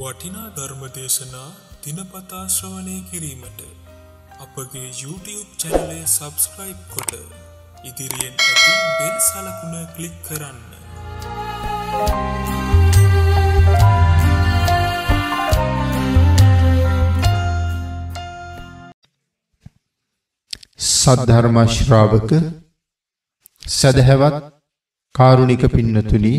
වටිනා ධර්මදේශනා දිනපතාශ්‍රවනය කිරීමට අපගේ YouTube චැනලය සබස්ක්‍රයිබ් කොට ඉදිරියෙන් ඇති බෙල් සලකුණ කලික් කරන්න. සද්ධර්මශ්‍රාවක සැදහැවත් කාරුණික පින්නතුනී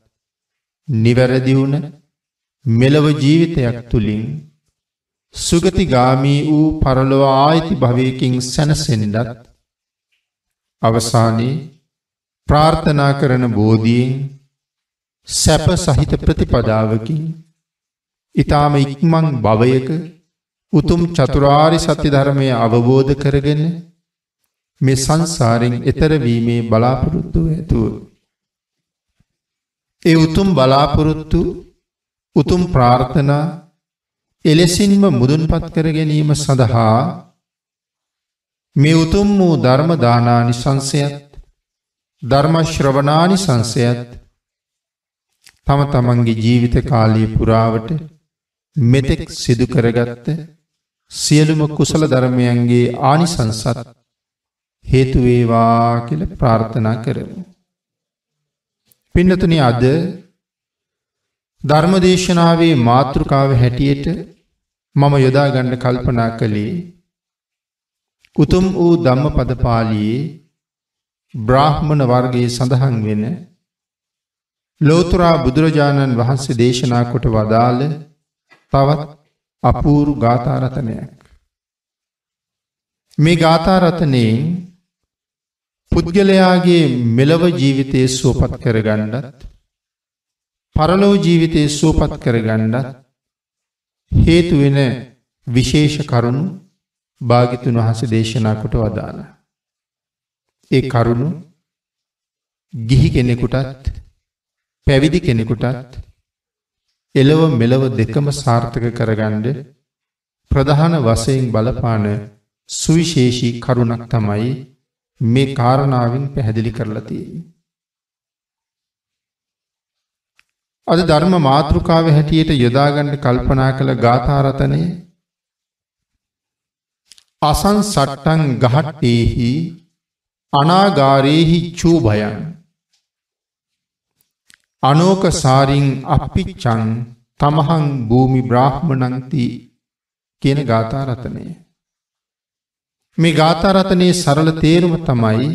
නිවැරදි වුණ මෙලව ජීවිතයක් තුළින් සුගතිගාමී වූ පරලොව ආයිති භවයකින් සැනසෙන්ඩත් අවසානයේ ප්‍රාර්ථනා කරන බෝධියෙන් සැප සහිත ප්‍රතිපදාවකින් ඉතාම ඉක්මං භවයක උතුම් චතුරාරි සත්‍ය ධර්මය අවබෝධ කරගෙන මේ සංසාරෙන් එතරවීමේ බලාපොරොත්තුව ඇතුව. ඒ උතුම් බලාපොරොත්තු උතුම් ප්‍රාර්ථනා එලෙසින්ම මුදුන්පත් කර ගැනීම සඳහා මේ උතුම් වූ ධර්මදානානි සංසයත් ධර්මශ්‍රවනානි සංසයත් තම තමන්ගේ ජීවිත කාලය පුරාවට මෙතෙක් සිදු කරගත්ත සියලුම කුසල ධර්මයන්ගේ ආනිසංසත් හේතුවේවා කියල ප්‍රාර්ථනා කරමු. පින්නතුනි අද ධර්මදේශනාවේ මාතෘකාව හැටියට මම යොදා ගන්න කල්පනා කළේ උතුම් වූ ධම්මපද පාළියේ බ්‍රාහ්මණ වර්ගයේ සඳහන් වෙන ලෝතර බුදුරජාණන් වහන්සේ දේශනා කොට වදාළ තවත් අපූරු ගාථා රතනයක් මේ ගාථා රතනයෙන් පුද්ගලයාගේ මෙලව ජීවිතයේ සුවපත් කරගණ්ඩත් පරලෝ ජීවිතයේ සුවපත් කරගණ්ඩත් හේතුවෙන විශේෂ කරුණු භාගිතුන් වහස දේශනා කොට වදාළ. ඒ කරුණු ගිහි කෙනෙකුටත් පැවිදි කෙනෙකුටත් එලව මෙලව දෙකම සාර්ථක කරගණ්ඩ ප්‍රධාන වසයෙන් බලපාන සුවිශේෂී කරුණක් තමයි මේ කාරණාවෙන් පැහැදිලි කරලා තියෙන්නේ. අද ධර්ම මාතෘකාව හැටියට යොදාගන්න කල්පනා කළ ගාථාරතනය අසන් සට්ටන් ගහට්ටේහි අනාගාරයෙහි චූභයන් අනෝක සාරිං අපිච්චන් තමහං භූමි බ්‍රාහ්මණන්ති කියන ගාථාරතනය මේ ගාථරතනයේ සරල තේරුම තමයි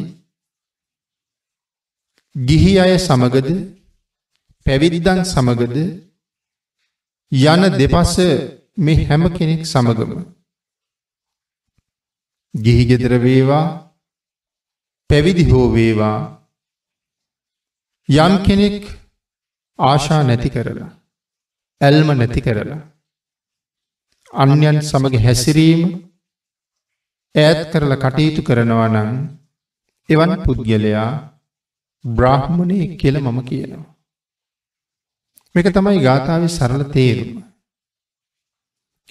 ගිහි අය සමගද පැවිදිදන් සමගද යන දෙපස මේ හැම කෙනෙක් සමගම. ගිහිගෙදර වේවා පැවිදි හෝ වේවා යම් කෙනෙක් ආශා නැති කරලා ඇල්ම නැති කරලා අන්‍යන් සමග හැසිරීම ඈත් කරලා කටයුතු කරනවා නම් එවන් පුද්ගලයා බ්‍රාහ්මණය කියල මම කියනවා. මේක තමයි ගාථාව සරල තේරුම.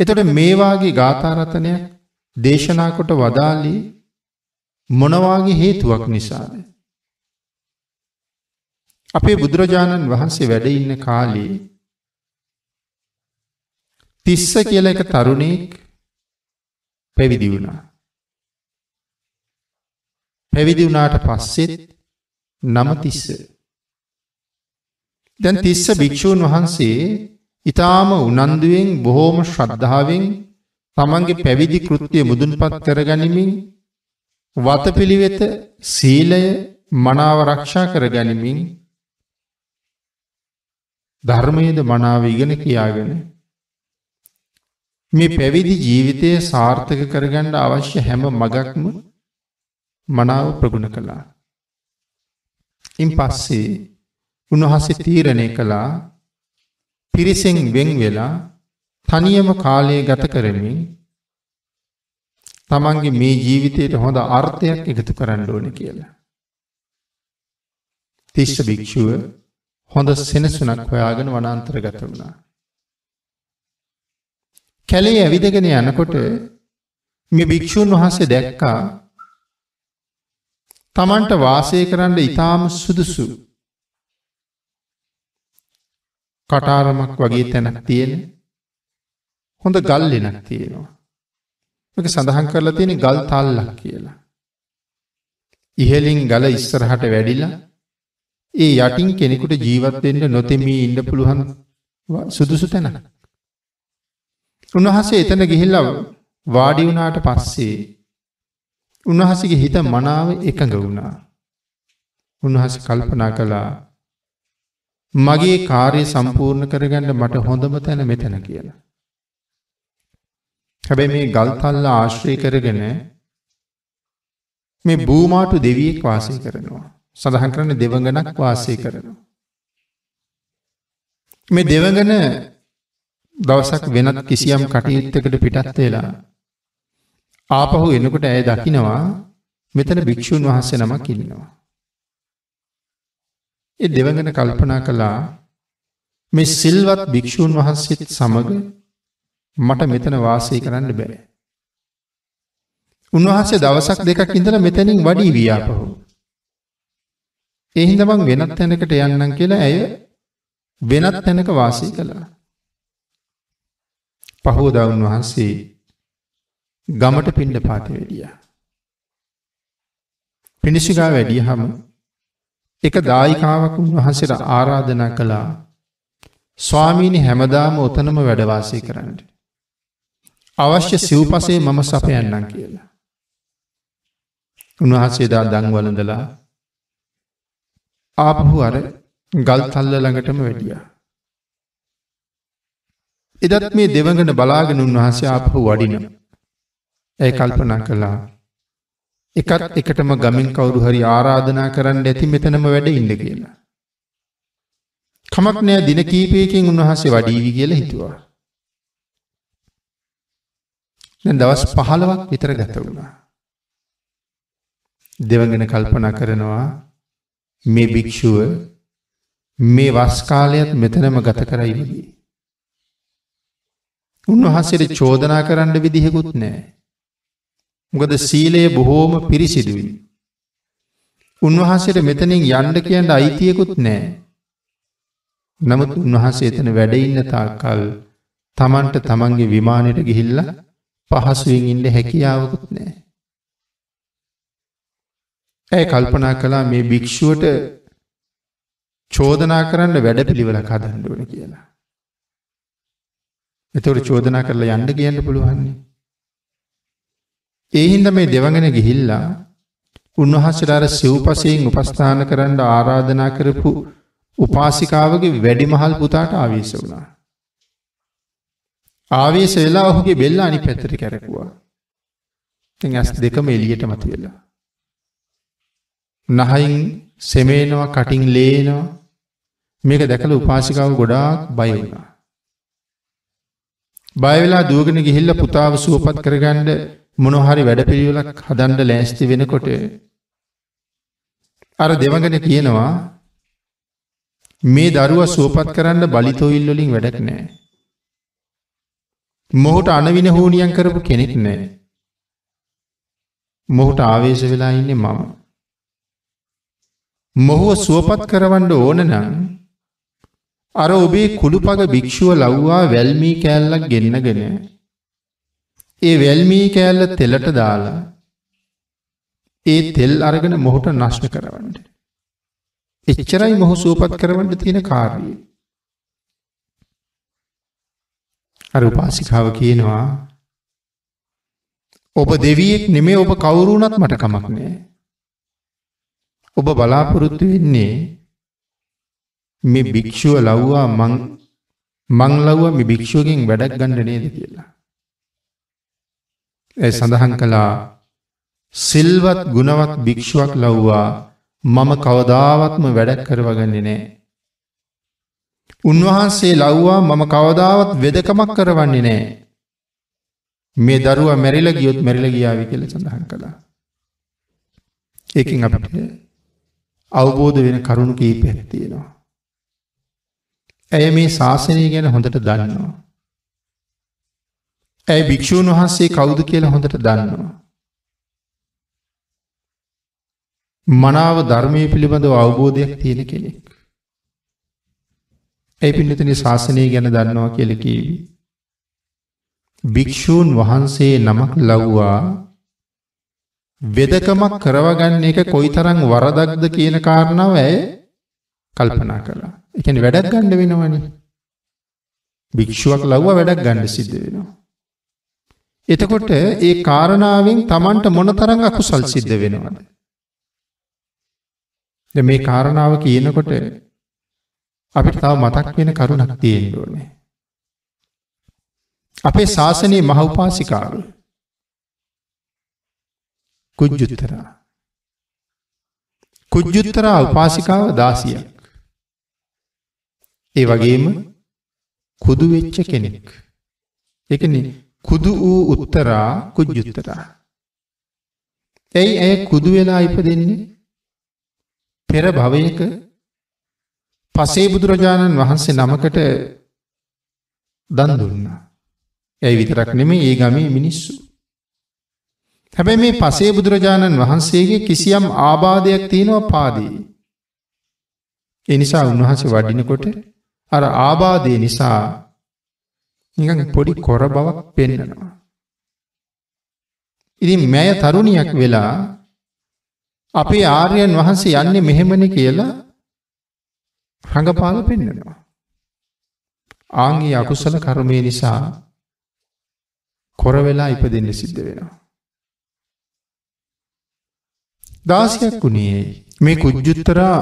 එතොට මේවාගේ ගාථාරතනයක් දේශනාකොට වදාලි මොනවාගේ හේතුවක් නිසාද. අපේ බුදුරජාණන් වහන්සේ වැඩ ඉන්න කාලේ තිස්ස කියල එක තරුණෙක් පැවිදි වුණා. පැවිදි වුණාට පස්සෙත් නම තිස්ස. දැන් තිස්ස භික්‍ෂූන් වහන්සේ ඉතාම උනන්දුවෙන් බොහෝම ශ්‍රද්ධාවෙන් තමන්ගේ පැවිදි කෘත්තිය මුදුන්පත් කරගනිමින් වතපිළිවෙත සීලය මනාව රක්ෂා කරගනිමින් ධර්මයේද මනාව ඉගෙන කියාගෙන මේ පැවිදි ජීවිතය සාර්ථක කරගන්න අවශ්‍ය හැම මගක්ම මනාව ප්‍රගුණ කළා. ඉන් පස්සේ උණහසේ තීරණය කළා පිරිසෙන් වෙන් වෙලා තනියම කාලය ගත කරමින් තමන්ගේ මේ ජීවිතයට හොඳ අර්ථයක් එකතු කරන්න ඕන කියලා. තිශ්ෂ භික්‍ෂුව හොඳ සෙනසුනක් හොයාගෙන වනාන්තර ගත වුණා. කැලේ ඇවිදගෙන යනකොට මේ භික්‍ෂූන් වහන්සේ දැක්කා තමන්ට වාසය කරන්න ඉතාම සුදුසු කටාරමක් වගේ තැනක් තියෙන හොඳ ගල් එනක් තියෙනවා. එක සඳහන් කරලා තියෙන ගල් තල්ලක් කියලා. ඉහලින් ගල ඉස්සරහට වැඩිලා ඒ යටින් කෙනෙකුට ජීවත්වෙන්ට නොතෙමී ඉන්න පුළුවන් සුදුසු තැන. උන්වහසේ එතන ගිහිල්ල වාඩි වුණාට පස්සේ උන්වහසගේ හිත මනාව එකඟ වුණා. උන්වහස කල්පනා කළා මගේ කාරය සම්පූර්ණ කරගන්න මට හොඳම තැන මෙතැන කියලා. හැබැ මේ ගල්තල්ල ආශ්‍රය කරගෙන මේ බූමාටු දෙවියෙක් වාසය කරනවා. සඳහන් කරන දෙවඟනක් වාසය කරනවා. මේ දෙවඟන දවසක් වෙනත් කිසියම් කටයුත්තකට පිටත් වෙලා ආපහු එනකොට ඇය දකිනවා මෙතන භික්‍ෂූන් වහන්සේ නමක් ඉන්නවා. එ දෙවගෙන කල්පනා කළා මෙ සිල්වත් භික්‍ෂූන් වහන්සේත් සමඟ මට මෙතන වාසය කරන්න බැරෑ. උන්වහන්සේ දවසක් දෙකක් ඉඳල මෙතැනින් වඩී ව්‍යාපහු. එහින්ද මං වෙනත් තැනකට යන්නම් කියලා ඇය වෙනත් තැනක වාසී කළා. පහෝදා උන්වහන්සේ ගමට පින්ඩ පාත වැඩිය. පිණිසිගා වැඩිය හම එක දායිකාවක් වහන්සේට ආරාධනා කළා ස්වාමීණි හැමදාම ඔතනම වැඩවාසය කරන්නට. අවශ්‍ය සිව්පසේ මම සපයන්නම් කියලා. උන්වහන්සේදා දංවලඳලා ආපහු අර ගල් තල්ල ළඟටම වැඩිය. එදත් මේ දෙවඟට බලාගෙන උන්වහන්සේ ආපහු වඩිනවා. ඇය කල්පනා කළා. එකත් එකටම ගමින් කවුරු හරි ආරාධනා කරන්න ඇති මෙතනම වැඩ ඉන්න කියලා. කමක් නෑ දින කීපයකින් උන්වහන්සේ වඩීවි කියලා හිතුවා. දැන් දවස් 15ක් විතර ගත වුණා. දෙවඟන කල්පනා කරනවා මේ භික්ෂුව මේ වස් කාලයත් මෙතනම ගත කරයි වගේ. උන්වහන්සේට චෝදනා කරන්න විදිහෙකුත් නෑ. මොකද සීලය බොහෝම පිරිසිදුයි. උන්වහන්සේට මෙතනින් යන්න කියන්න අයිතියකුත් නෑ. නමුත් උන්වහන්සේ එතන වැඩඉන්න තාක්කල් තමන්ට තමන්ගේ විමානයට ගිහිල්ල පහසුවෙන් ඉන්න හැකියාවකුත් නෑ. ඇය කල්පනා කලා මේ භික්‍ෂුවට චෝදනා කරන්න වැඩ පිළිවල කදන්ඩුවන කියලා. එතොට චෝදනා කරලා යන්න කියන්න පුළුවන්නේ. ඒ හින්දා මේ දෙවඟන ගිහිල්ලා උන්වහන්සේලා අර සිව්පසයෙන් උපස්ථාන කරන්න ආරාධනා කරපු උපාසිකාවගේ වැඩිමහල් පුතාට ආවේශ වුණා. ආවේශ වෙලා ඔහුගේ බෙල්ල අනිත් පැත්තට කැරකුවා. ඉතින් ඇස් දෙකම එළියට මතුවෙලා. නහයින් සෙමේනවා කටින් ලේනවා මේක දැකලා උපාසිකාව ගොඩාක් බය වුණා. බය වෙලා දුවගෙන ගිහිල්ලා පුතාව සුවපත් කරගන්න මොනොහරි වැඩපිළිවෙලක් හදන්ඩ ලෑස්ති වෙනකොට අර දෙවගෙන කියනවා මේ දරුව සුවපත් කරන්න බලිතොයිල්ලොලින් වැඩක් නෑ. මොහුට අනවින හෝනියන් කරපු කෙනෙක් නෑ. මොහුට ආවේශ වෙලා ඉන්නේ මම. මොහුව සුවපත් කරවන්න ඕන නම් අර ඔබේ කුළුපග භික්‍ෂුව ලව්වා වැල්මී කෑල්ලක් ගෙන්න්නගෙන ඒ වැල්මී කෑල්ල තෙලට දාලා ඒ තෙල් අරගෙන මොහොට නශ්න කරවන්නට. එච්චරයි මොහු සූපත් කරවන්නට තියෙන කාරණය. අර උපාසිකාව කියනවා ඔබ දෙවියෙක් නෙමේ ඔබ කවුරුණත් මට කමක් නෑ. ඔබ බලාපොරොත්තු වෙන්නේ මේ භික්‍ෂුව ලව්වා මං ලව්වා මේ භික්‍ෂුවගෙන් වැඩක් ගණඩනේද කියලා. සඳහන් කළා සිල්වත් ගුණවත් භික්‍ෂුවක් ලව්වා මම කවදාවත්ම වැඩක් කරවගන්නේ නෑ. උන්වහන්සේ ලව්වා මම කවදාවත් වෙදකමක් කරවන්නේ නෑ. මේ දරුව මැරිල ගියොත් මැරිල ගියාව කියල සඳහන් කළා. ඒකින් අපට අවබෝධ වෙන කරුණු කීපයක් තියෙනවා. ඇය මේ ශාසනය ගැන හොඳට දන්නවා. ඇයි භික්‍ෂූන් වහන්සේ කවුද කියලා හොඳට දන්නවා. මනාව ධර්මය පිළිබඳව අවබෝධයක් තියෙන කෙනෙක්. ඇයි පින්නතන ශාසනය ගැන දන්නවා කියලකීවි. භික්‍ෂූන් වහන්සේ නමක් ලව්වා වෙදකමක් කරවගන්න එක කොයි තරං වරදක්ද කියන කාරණාව ඇය කල්පනා කලා එකන වැඩක් ගණ්ඩ වෙනවනි භික්‍ෂුවක් ලව්ව වැඩක් ගණ්ඩ සිද්ධ වෙනවා. එතකොට ඒ කාරණාවෙන් තමන්ට මොනතරං අකුසල් සිද්ධ වෙනවද. ද මේ කාරණාව කියනකොට අපිට තව මතක් වෙන කරුණක් තියෙන්ඩුවනේ. අපේ ශාසනයේ මහවපාසිකාරු කුජ්ජුත්තරා කුජ්ජුත්තරා උපාසිකාව දාසියක් ඒ වගේම කුදු වෙච්ච කෙනෙක් එකන කුදු වූ උත්තරා කුජ්ජුත්තරා. ඇයි ඇය කුදු වෙලා ඉපදෙන්නේ පෙර භවයක පසේ බුදුරජාණන් වහන්සේ නමකට දන් දුන්නා. ඇයි විතරක් නෙමේ ඒ ගමේ මිනිස්සු. හැබැයි මේ පසේ බුදුරජාණන් වහන්සේගේ කිසියම් ආබාධයක් තියෙනවා පාදී. එනිසා උන්වහන්සේ වඩිනකොට අර ආබාධය නිසා නිකන් පොඩි කොර බවක් පෙන්නනවා. ඉතින් මෑය තරුණියක් වෙලා අපේ ආර්යයන් වහන්සේ යන්නේ මෙහෙමනේ කියලා රඟපාල පෙන්නනවා. ආංගී අකුසල කර්මය නිසා කොර වෙලා ඉපදෙන්න සිද්ධ වෙනවා. දාසියක් වුණේ මේ කුජ්ජුත්තරා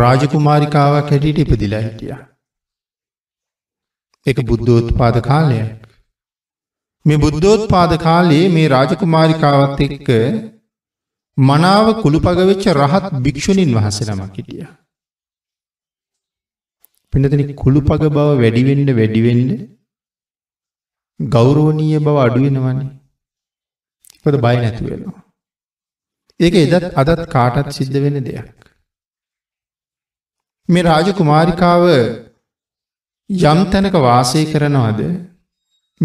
රාජකුමාරිකාවක් හැටියට ඉපදිලා හිටියා. එක බුද්ධෝත්පාද කාලයක්. මේ බුද්ධෝත්පාද කාලයේ මේ රාජකුමාරිකාවත් එක්ක මනාව කුළුපගවෙච්ච රහත් භික්‍ෂුණින් වහසලමක් හිටිය. පිනතන කුළුපග බව වැඩිවෙඩ වැඩිවෙඩ ගෞරෝණීය බව අඩුවෙනවන්නේ. පද බයි නැතිවෙනවා. ඒක එදත් අදත් කාටත් සිද්ධ වෙන දෙයක්. මේ රාජකුමාරිකාව යම් තැනක වාසය කරනවාද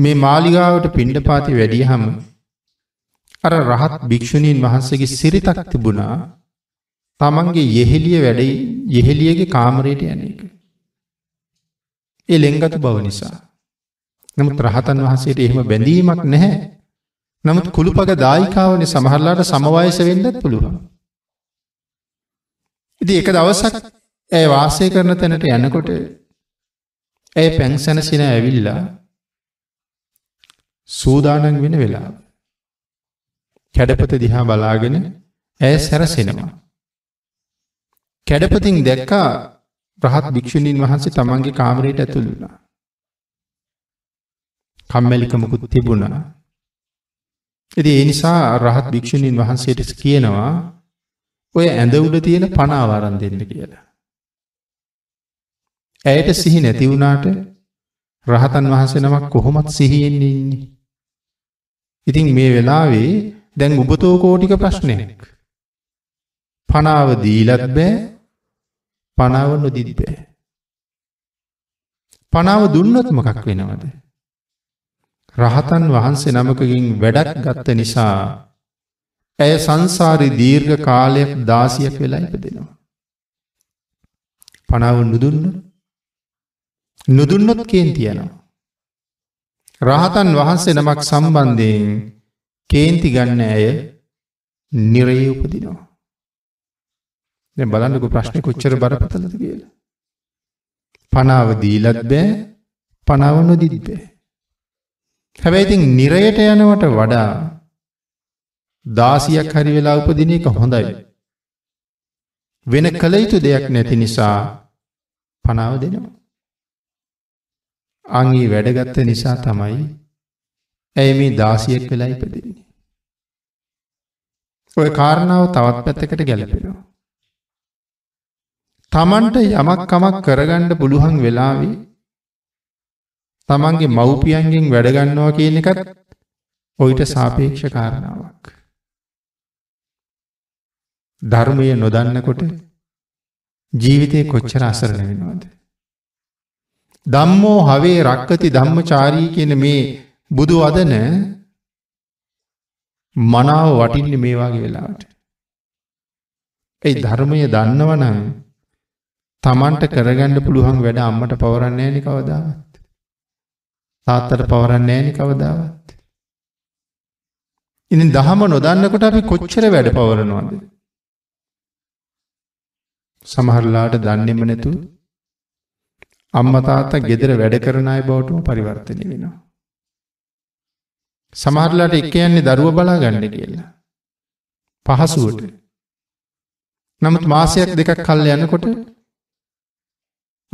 මේ මාලිගාවට පිණ්ඩපාති වැඩිය හම අර රහත් භික්‍ෂුණීන් වහන්සගේ සිරිතක් තිබුණා තමන්ගේ යෙහෙලිය වැඩයි යෙහෙලියගේ කාමරයට යන එක. ඒ ලෙංගතු බව නිසා. නමුත් රහතන් වහන්සේට එහෙම බැඳීමක් නැහැ. නමුත් කුළුපග දායිකාවන සමහරලාට සමවායස වෙන්නත් පුළුවන්. ඉති එක දවසක් ඇය වාසය කරන තැනට යනකොට ඇය පැංසැනසින ඇවිල්ලා සූදානන් වෙන වෙලා. කැඩපත දිහා බලාගෙන ඇය සැරසෙනවා. කැඩපතින් දැක්කා ප්‍රහත් භික්‍ෂණීන් වහන්සේ තමන්ගේ කාමරයට ඇතුළුණා. කම්මැලිකමකුත් තිබුණා. එති ඒ නිසා රහත් භික්‍ෂණීන් වහන්සේට කියනවා ඔය ඇඳ උඩ තියෙන පනාවරන් දෙන්න කියලා. ඇයට සිහි නැති වුණාට රහතන් වහන්සේ නමක් කොහොමත් සිහියෙන් ඉන්නේ. ඉතින් මේ වෙලාවේ දැන් උබතෝ කෝටික ප්‍රශ්නයක්. පනාව දීලත් බෑ පනාව නොදිදි බෑ. පනාව දුන්නොත් මොකක් වෙනවද? රහතන් වහන්සේ නමකකින් වැඩක් ගත්ත නිසා ඇය සංසාරි දීර්ඝ කාලයක් දාසියක් වෙලා ඉපදෙනවා. පනාව නුදුන්නොත් නොදුන්නොත් කේන් තියනවා. රහතන් වහන්සේ නමක් සම්බන්ධයෙන් කේන්ති ගන්න ඇය නිරයේ උපදිනවා. දැන් බලන්නකෝ ප්‍රශ්නේ කොච්චර බරපතලද කියලා. පනාව දීලත් බෑ පනාව නොදීත් බෑ. හැබැයි ඉතින් නිරයට යනවට වඩා දාසියක් හරි වෙලා උපදින එක හොඳයි. වෙන කළ යුතු දෙයක් නැති නිසා පනාව දෙනවා. අංගී වැඩගත්ත නිසා තමයි ඇය මේ දාසියෙක් වෙලා ඉපදෙන්නේ. ඔය කාරණාව තවත් පැත්තකට ගැලපෙනවා. තමන්ට යමක් කමක් කරගණ්ඩ පුළුවන් වෙලාවේ තමන්ගේ මව්පියන්ගෙන් වැඩගන්නවා කියන එකත් ඔයිට සාපේක්ෂ කාරණාවක්. ධර්මය නොදන්නකොට ජීවිතය කොච්චර අසරණ වෙනවාද. ධම්මෝ හවේ රක්කති ධම්මචාරී කියන මේ බුදු වදන මනාව වටින්නේ මේ වගේ වෙලාවට. ඒ ධර්මය දන්නවනම් තමන්ට කරගන්න පුළුවන් වැඩ අම්මට පවරන්නේ නෑනි කවදාවත්. තාත්තට පවරන්නේ නෑනි කවදාවත්. ඉතින් දහම නොදන්නකොට අපි කොච්චර වැඩ පවරනවද? සමහරලාට දන්නේම නැතුව අම්මා තාත්තා ගෙදර වැඩ කරන අය බවටම පරිවර්තනය වෙනවා. සමහරලාට එක යන්නේ දරුව බලා ගන්න කියලා. පහසුවට. නමුත් මාසයක් දෙකක් කල්ල යනකොට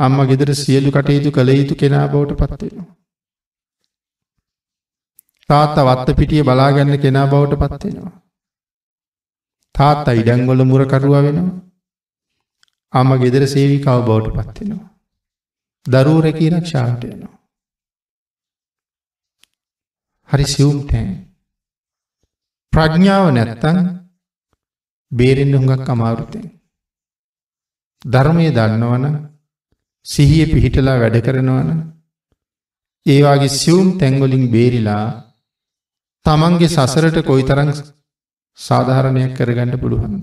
අම්ම ගෙදර සියලු කටයුතු කළ යුතු කෙනා බවට පත්වෙනවා. තාත්තා වත්ත පිටිය බලාගන්න කෙනා බවට පත්වෙනවා. තාත්තා ඉඩංගොල මුරකරුවා වෙනවා. අම ගෙදර සේවිකාව බවට පත්වෙනවා. දරූ රැකී රක්ෂාවට යනවා. හරි සියුම් තැන්. ප්‍රඥාව නැත්තන් බේරෙන්ඩ හුඟක් අමාරුතෙන්. ධර්මය දන්නවන සිහිය පිහිටලා වැඩ කරනවන ඒවාගේ සියුම් තැංගොලින් බේරිලා තමන්ගේ සසරට කොයි තරං සාධාරණයක් කරගන්න පුළුවන්ද.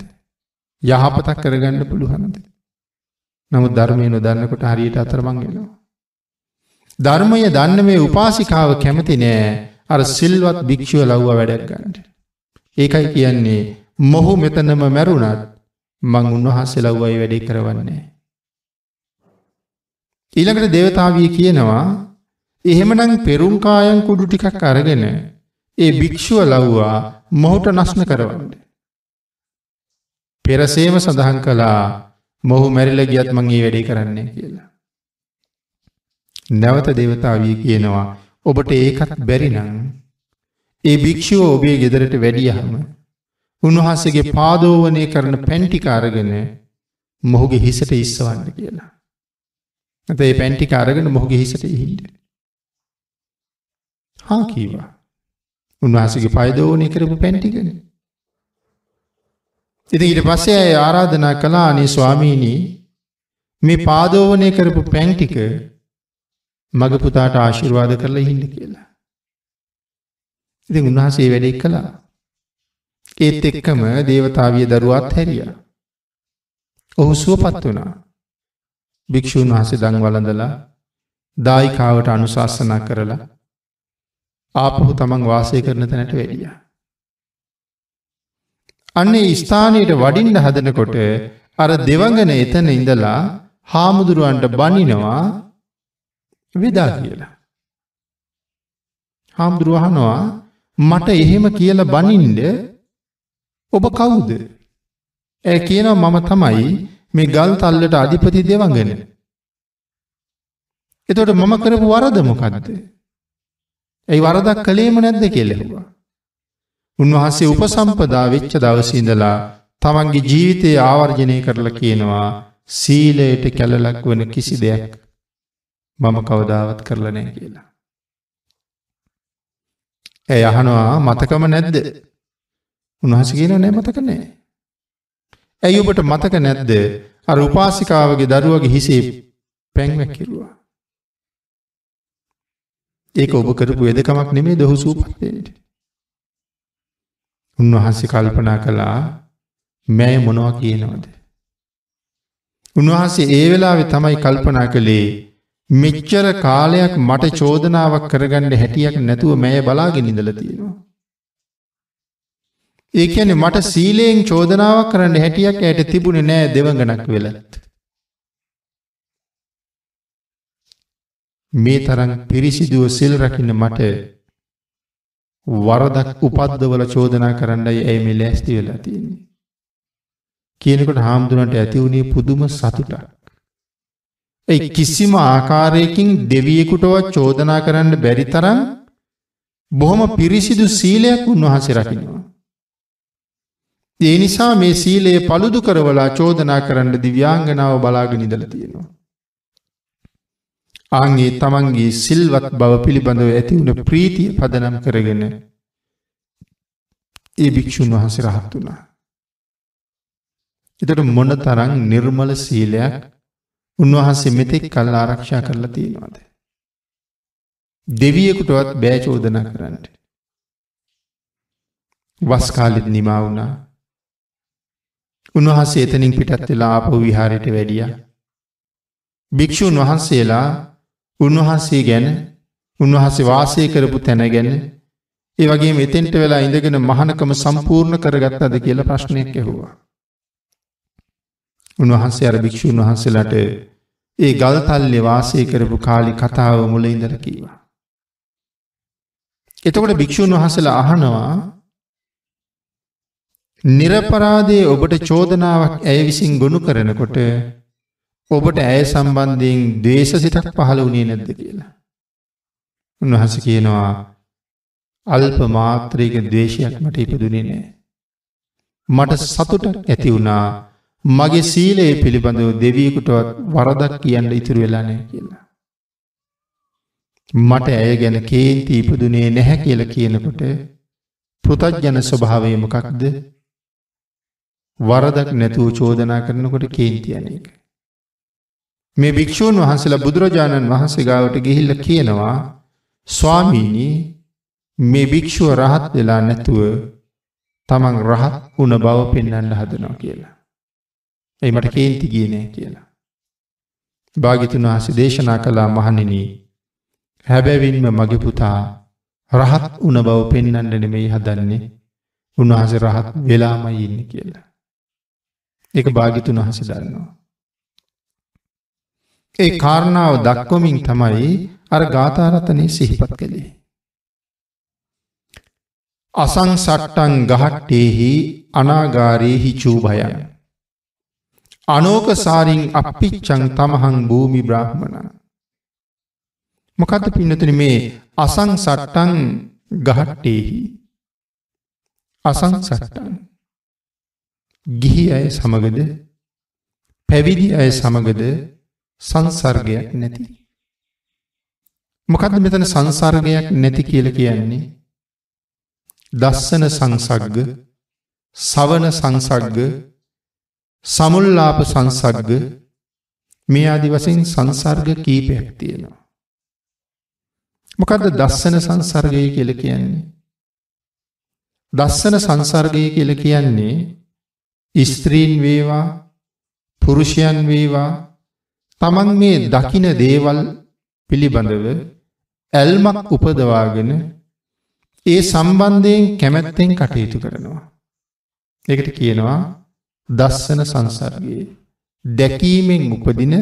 යහපතක් කරගන්න පුළුවන්ද. නමුත් ධර්මය නොදන්නකොට හරියට අතරමං වෙනවා. ධර්මය දන්න මේ උපාසිකාව කැමති නෑ අර සිල්වත් භික්‍ෂුව ලව්ව වැඩක් ගන්නට. ඒකයි කියන්නේ මොහු මෙතනම මැරුණත් මං උන්වහන්සේ ලව්වයි වැඩි කරවන්නේ. ඊළඟට දේවතාවිය කියනවා එහෙමනම් පෙරුම්කායන් කුඩු ටිකක් අරගෙන ඒ භික්‍ෂුව ලව්වා මොහුට නස්න කරවන්න. පෙරසේම සඳහන් කලා මොහු මැරිල ගියත් මං ඒ වැඩේ කරන්නේ කියලා. නැවත දෙවතාවිය කියනවා ඔබට ඒකත් බැරිනං ඒ භික්‍ෂුව ඔබේ ගෙදරට වැඩියහම උන්වහන්සගේ පාදෝවනය කරන පැන්ටිකාරගෙන මොහුගේ හිසට ඉස්සවන්න කියලා. ඇත ඒ පැන්ටිකාරගෙන මොහුගේ හිසට හිල්ට. හා කීවා. උන්වහසගේ පයිදෝනය කරපු පැන්ටිගෙන. ඉතින් ඊට පස්සේ අය ආරාධනා කළා අනේ ස්වාමීනි මේ පාදෝවණය කරපු පැන් ටික මග පුතාට ආශිර්වාද කරලා ඉන්න කියලා. ඉතින් උන්වහන්සේ වැඩේ කළා. ඒත් එක්කම දේවතාවිය දරුවාත් හැරියා. ඔහු සුවපත් වුණා. භික්‍ෂූන් වහසේ දන් වලඳලා දායිකාවට අනුශාසනා කරලා ආපහු තමන් වාසය කරන තැනට වැඩියා. අන්නේ ස්ථානයට වඩින්න හදනකොට අර දෙවඟන එතන ඉඳලා හාමුදුරුවන්ට බනිනවා වෙදා කියලා. හාමුදුරුවහනවා මට එහෙම කියල බනින්ද ඔබ කවුද. ඇ කියනව මම තමයි මේ ගල් තල්ලට අධිපති දෙවගෙන. එතොට මම කරපු වරදමොකක්ද. ඇයි වරදක් කළේම නැද්ද කෙලෙහවා. උන්වහන්සේ උපසම්පදා වෙච්ච දවසිඳලා තමන්ගේ ජීවිතයේ ආවර්ජනය කරලා කියනවා සීලයට කැලලක් වන කිසි දෙයක් මම කවදාවත් කරලනය කියලා. ඇ යහනවා මතකම නැද්ද උන්හස කියන නෑ මතක නෑ. ඇයි ඔබට මතක නැද්ද අර උපාසිකාවගේ දරුවගේ හිසේ පැංවැ කිරවා. ඒක ඔබ කරපු වෙදකමක් නෙමේ දොහු සූපත්වයට. උන්වහන්සේ කල්පනා කළා මැය මොනවා කියනවද. උන්වහන්සේ ඒ වෙලාවෙ තමයි කල්පනා කළේ මෙච්චර කාලයක් මට චෝදනාවක් කරගන්න හැටියක් නැතුව මැය බලාගෙන ඉඳල තියෙනවා. ඒකැන මට සීලයෙන් චෝදනාවක් කරන්න හැටියක් ඇයට තිබුණෙ නෑ දෙවඟනක් වෙලත්. මේ තරන් පිරිසිදුව සිල් රකින්න මට වරදක් උපද්දවල චෝදනා කරන්නයි ඇයි මේ ලෑස්ති වෙලා තියෙන්නේ. කියනකොට හාමුදුරන්ට ඇති වුණේ පුදුම සතුටක්. ඒ කිසිම ආකාරයකින් දෙවියෙකුටවත් චෝදනා කරන්න බැරි තරම් බොහොම පිරිසිදු සීලයක් උන්වහන්සේ රකිනවා. ඒ නිසා මේ සීලයේ පළුදු කරවලා චෝදනා කරන්න දිව්‍යාංගනාව බලාගෙන ඉඳලා තියෙනවා. ආන්ගේ තමන්ගේ සිල්වත් බව පිළිබඳව ඇතිවුණ ප්‍රීතිය පදනම් කරගෙන ඒ භික්‍ෂූන් වහන්සේ රහත් වුණා. එතට මොන තරං නිර්මල සීලයක් උන්වහන්සේ මෙතෙක් කල් ආරක්ෂා කරලා තියෙනවාද. දෙවියකුටවත් බෑචෝදනා කරන්නට. වස්කාලෙත් නිමා වුණා උන්වහන්සේ එතනින් පිටත් වෙලා ආපහු විහාරයට වැඩිය. භික්‍ෂූන් වහන්සේලා උන්වහන්සේ ගැන උන්වහන්සේ වාසය කරපු තැන ගැන ඒ වගේ මෙතෙන්ට වෙලා ඉඳගෙන මහනකම සම්පූර්ණ කරගත් අද කියල ප්‍රශ්නයක් ඇහුවා. උන්වහන්සේ අර භික්‍ෂූන් වහන්සේලට ඒ ගල්තල්ලෙ වාසය කරපු කාලි කතාව මුල ඉඳර කීවා. එතකොට භික්‍ෂූන් වහසලා අහනවා නිරපරාදේ ඔබට චෝදනාවක් ඇය විසින් ගොුණු කරනකොට ඔබට ඇය සම්බන්ධයෙන් දේශ සිතක් පහළ වනේ නැද්ද කියලා. උන්වහස කියනවා අල්ප මාත්‍රයක දේශයක් මට ඉපදුනේ නෑ. මට සතුට ඇති වුණා මගේ සීලයේ පිළිබඳව දෙවියකුටවත් වරදක් කියන්න ඉතුරු වෙලානය කියලා. මට ඇය ගැන කේන්ති ඉපදුනේ නැහැ කියල කියනකොට පෘතජ්ජන ස්වභාවය මොකක්ද වරදක් නැතුව චෝදනා කරනකොට කේන්තියන එක. මේ භික්‍ෂූන් වහන්සලා බුදුරජාණන් වහන්සේ ගාවට ගිහිල්ල කියනවා ස්වාමීනී මේ භික්‍ෂුව රහත් වෙලා නැතුව තමන් රහත් උන බව පෙන්නන්න හදනවා කියලා. එයි මට කේන්ති ගියනය කියලා. භාගිතුන් වහස දේශනා කලා මහනිනී හැබැවින්ම මගේ පුතා රහත් උන බව පෙන්නන්න නෙමෙයි හදන්නේ උන්වහස රහත් වෙලාමයි ඉන්න කියලා. එක භාගිතුන් වහස දන්නවා. ඒ කාරණාව දක්වමින් තමයි අර ගාථාරතනය සිහිපත් කළේ. අසං සට්ටන් ගහට්ටේහි අනාගාරයහි චූභයන්. අනෝකසාරින් අපිච්චං තමහං භූමි බ්‍රාහ්මණ. මොකත පින්නතන මේ අසං සට්ටන් ගහට්ටේහි. අසං සට්ටන්. ගිහි අය සමගද පැවිදි අය සමගද සංසර්ගයක් නැති. මොකද මෙතන සංසර්ගයක් නැති කියල කියන්නේ. දස්සන සංසග්ග සවන සංසග්ග සමුල්ලාප සංසග්ග මේ අදි වසින් සංසර්ග කීපයක් තියෙනවා. මොකදද දස්සන සංසර්ගය කියල කියන්නේ. දස්සන සංසර්ගය කියල කියන්නේ ස්ත්‍රීන් වේවා පුරුෂයන් වේවා තමන් මේ දකින දේවල් පිළිබඳව ඇල්මක් උපදවාගෙන ඒ සම්බන්ධයෙන් කැමැත්තෙන් කටයුතු කරනවා. එකට කියනවා දස්සන සංසර්ගයේ දැකීමෙන් උපදින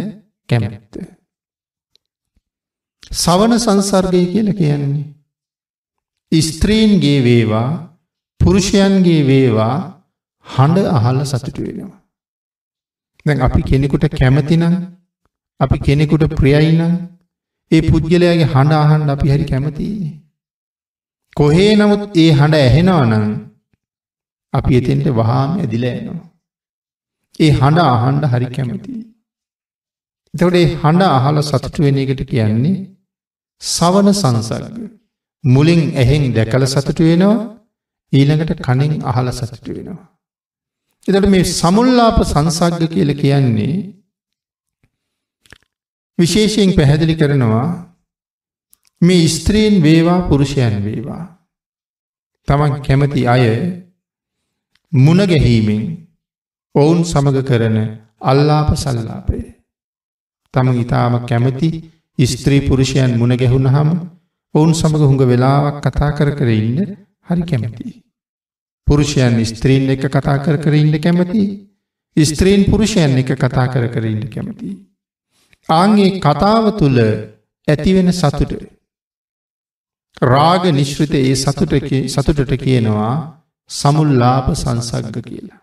කැමැත්ත. සවන සංසර්ගය කියල කියන්නේ. ස්ත්‍රීන්ගේ වේවා පුරුෂයන්ගේ වේවා හඬ අහල සතුටු වෙනවා. දැන් අපි කෙනෙකුට කැමතිනම් අපි කෙනෙකුට ප්‍රියයි නම් ඒ පුද්ගලයාගේ හඬ අහන්න අපි හරි කැමතියි. කොහේ නමුත් ඒ හඬ ඇහෙනවා නම් අපි එතෙන්ට වහාම ඇදිලා එනවා. ඒ හඬ අහන්න හරි කැමතියි. එතකොට ඒ හඬ අහලා සතුටු වෙන එකට කියන්නේ සවන සංසර්ග. මුලින් ඇහෙන් දැකලා සතුටු වෙනවා ඊළඟට කණින් අහලා සතුටු වෙනවා. එතකොට මේ සමුල්ලාප සංසර්ග කියලා කියන්නේ විශේෂයෙන් පැහැදිලි කරනවා මේ ස්ත්‍රීන් වේවා පුරුෂයන් වේවා. තමන් කැමති අය මුණගැහීමෙන් ඔවුන් සමඟ කරන අල්ලාප සල්ලාපය. තමන් ඉතාම කැමති ස්ත්‍රී පුරුෂයන් මුණ ගැහුණහම ඔවුන් සමඟ හුඟ වෙලාවක් කතා කර කර ඉන්න හරි කැමති. පුරුෂයන් ස්ත්‍රීන් එක කතා කර කර ඉන්න කැමති ස්ත්‍රීන් පුරුෂයන් එක කතා කර කර ඉන්න කැමති. ආන්ගේ කතාව තුළ ඇතිවෙන සතුට. රාග නිශ්ෘත ඒ සතුටට කියනවා සමුල්ලාප සංසග්ග කියලා.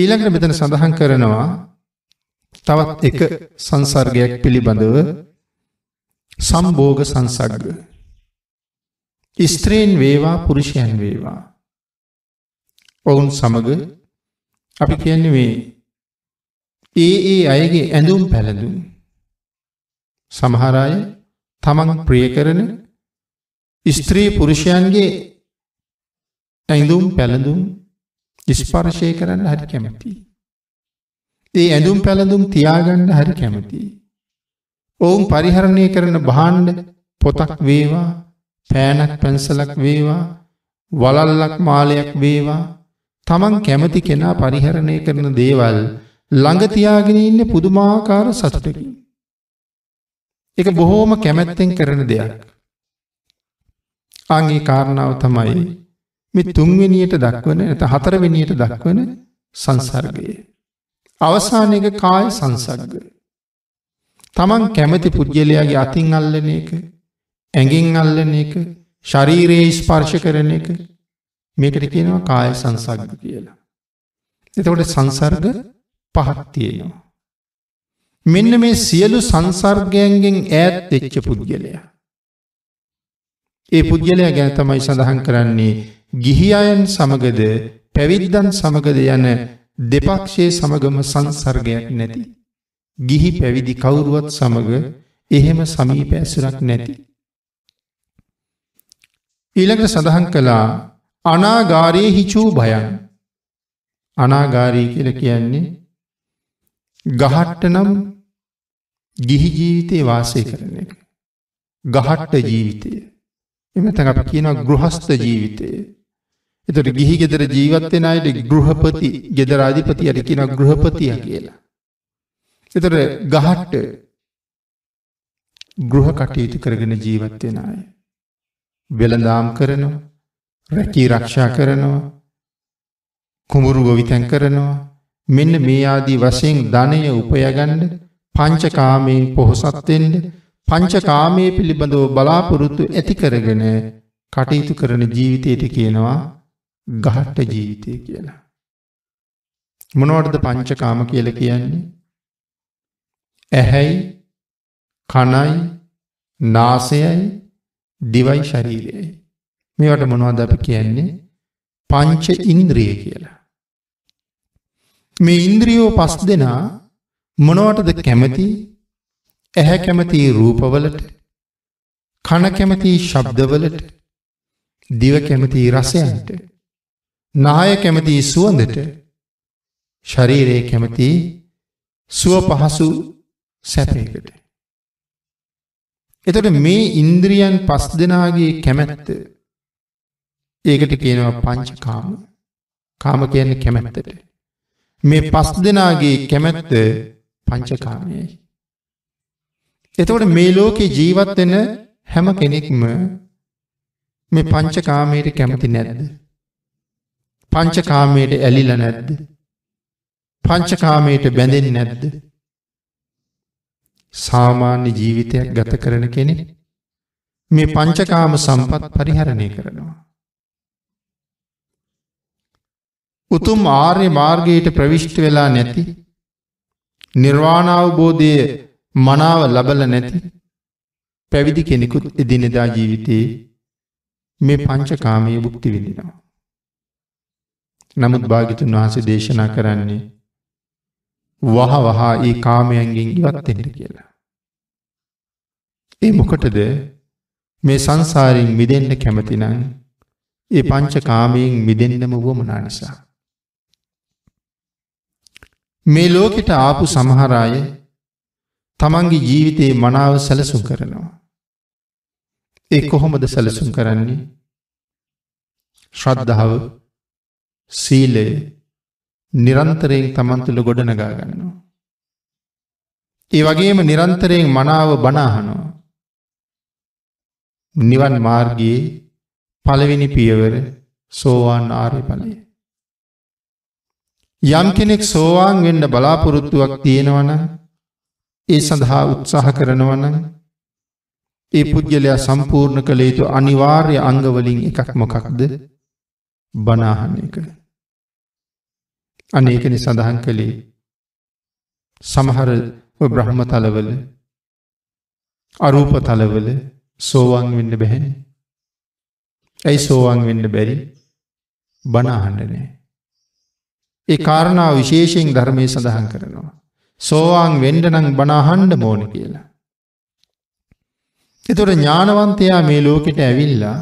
ඊළඟට මෙතන සඳහන් කරනවා තවත් එක සංසර්ගයක් පිළිබඳව සම්භෝග සංසග්ග. ස්ත්‍රීන් වේවා පුරුෂයන් වේවා. ඔවුන් සමග අපි කියන්නේ මේ ඒ ඒ අයගේ ඇඳුම් පැළඳුම්. සමහර අය තමන් ප්‍රිය කරන ස්ත්‍රී පුරුෂයන්ගේ ඇඳුම් පැළඳුම් ස්පර්ශය කරන්න හරි කැමති. ඒ ඇඳුම් පැළඳුම් තියාගන්න හරි කැමති. ඔවුන් පරිහරණය කරන භාණ්ඩ පොතක් වේවා පෑනක් පැන්සලක් වේවා වලල්ලක් මාලයක් වේවා තමන් කැමති කෙනා පරිහරණය කරන දේවල් ළඟ තියාගෙන ඉන්න පුදුමාකාර සතුටකින්. එක බොහෝම කැමැත්තෙන් කරන දෙයක්. අගේ කාරණාව තමයි මෙ තුන්වෙනියට දක්වන ඇත හතරවෙනියට දක්වන සංසර්ගය. අවසාන එක කාය සංසර්ග. තමන් කැමති පුද්ගලයාගේ අතින් අල්ලන එක ඇඟෙන් අල්ලන එක ශරීරයේ ස්පර්ශ කරන එක මේකට කියනවා කාය සංසර්ග කියලා. එතකොට සංසර්ග පහක් තියෙනවා. මෙන්න මේ සියලු සංසර්ගයන්ගෙන් ඈත් එච්ච පුද්ගලයා. ඒ පුද්ගලයා ගැන තමයි සඳහන් කරන්නේ ගිහි අයන් සමගද පැවිද්දන් සමගද යන දෙපක්ෂයේ සමගම සංසර්ගයක් නැති. ගිහි පැවිදි කවුරුවත් සමග එහෙම සමීප ඇසුරක් නැති. ඊළඟට සඳහන් කළා අනාගාරයේ හිචූ භයන් අනාගාරී කියල කියන්නේ ගහට්ට නම් ගිහි ජීවිතයේ වාසය කරන එක. ගහට්ට ජීවිතය. එමතන් අප කියනවා ගෘහස්ත ජීවිතය. එතට ගිහි ගෙදර ජීවත්වෙන අයට ගෘහපති ගෙදරාධිපති අයට කියන ගෘහපතිය කියලා. එතට ගහට්ට ගෘහ කටයුතු කරගෙන ජීවත්වෙන අය. වෙළදාම් කරනවා රැකී රක්ෂා කරනවා කුමුරු ගොවිතැන් කරනවා මෙන්න මේ ආදී වශයෙන් ධනය උපයගන්න පංචකාමයෙන් පොහොසත් වෙන්න පංචකාමයේ පිළිබඳව බලාපොරොත්තු ඇති කරගෙන කටයුතු කරන ජීවිතයට කියනවා ගහට්ට ජීවිතය කියලා. මොනවටද පංචකාම කියලා කියන්නේ? ඇහැයි කනයි නාසයයි දිවයි ශරීරයයි. මේවට මොනවද අපි කියන්නේ? පංච ඉන්ද්‍රිය කියලා. මේ ඉන්ද්‍රියෝ පස් දෙනා මොනවටද කැමති ඇහැ කැමති රූපවලට කන කැමති ශබ්දවලට දිව කැමති රසයන්ට නාය කැමති සුවඳට ශරීරයේ කැමති සුව පහසු සැපයකට. එතට මේ ඉන්ද්‍රියන් පස් දෙනාගේ කැමැත්ත ඒකට කියනවා පංචකාම කාම කියන්නේ කැමැත්තට මේ පස් දෙනාගේ කැමැත්ත පංචකාමයයි. එතකොට මේ ලෝකේ ජීවත් වෙන හැම කෙනෙක්ම මේ පංචකාමයට කැමති නැද්ද? පංචකාමයට ඇලිලා නැද්ද? පංචකාමයට බැඳෙන්නේ නැද්ද? සාමාන්‍ය ජීවිතයක් ගත කරන කෙනෙක් මේ පංචකාම සම්පත් පරිහරණය කරනවා. උතුම් ආර්ය මාර්ගයට ප්‍රවිශ්ට වෙලා නැති නිර්වාණාවබෝධය මනාව ලබල නැති පැවිදි කෙනෙකුත් එදිනෙදා ජීවිතයේ මේ පංචකාමය බුක්ති විඳිනවා. නමුත් භාගිතුන් වහන්සේ දේශනා කරන්නේ වහ වහා ඒ කාමයන්ගෙන් ඉවත්තෙනට කියලා. ඒ මොකටද මේ සංසාරයෙන් මිදෙන්න කැමතිනං ඒ පංච කාමයෙන් මිදෙන්නම වුවමනා නිසා. මේ ලෝකෙට ආපු සමහරාය තමන්ගේ ජීවිතයේ මනාව සැලසුම් කරනවා. ඒ කොහොමද සැලසුම් කරන්නේ ශ්‍රද්ධාව සීලය නිරන්තරයෙන් තමන් තුළ ගොඩනගා ගන්නවා. ඒ වගේම නිරන්තරයෙන් මනාව බනාහනවා. නිවන් මාර්ගයේ පළවෙනි පියවර සෝවාන් ආර්ය ඵලයේ යම් කෙනෙක් සෝවාන් වෙන්න බලාපොරොත්තුවක් තියෙනවන ඒ සඳහා උත්සාහ කරනවන ඒ පුද්ගලයා සම්පූර්ණ කළ යුතු අනිවාර්ය අංගවලින් එකක් මොකක්ද බනාහන එක අනේකන සඳහන් කළේ සමහර බ්‍රහ්ම තලවල අරූප තලවල සෝවාන් වෙන්න බැහැ ඇයි සෝවාන් වෙන්න බැරි බනාහන්න නෑ ඒ කාරණාව විශේෂයෙන් ධර්මය සඳහන් කරනවා. සෝවාන් වෙන්ඩනං බනාහන්ඩ මෝන කියලා. එතුොට ඥානවන්තයා මේ ලෝකෙට ඇවිල්ලා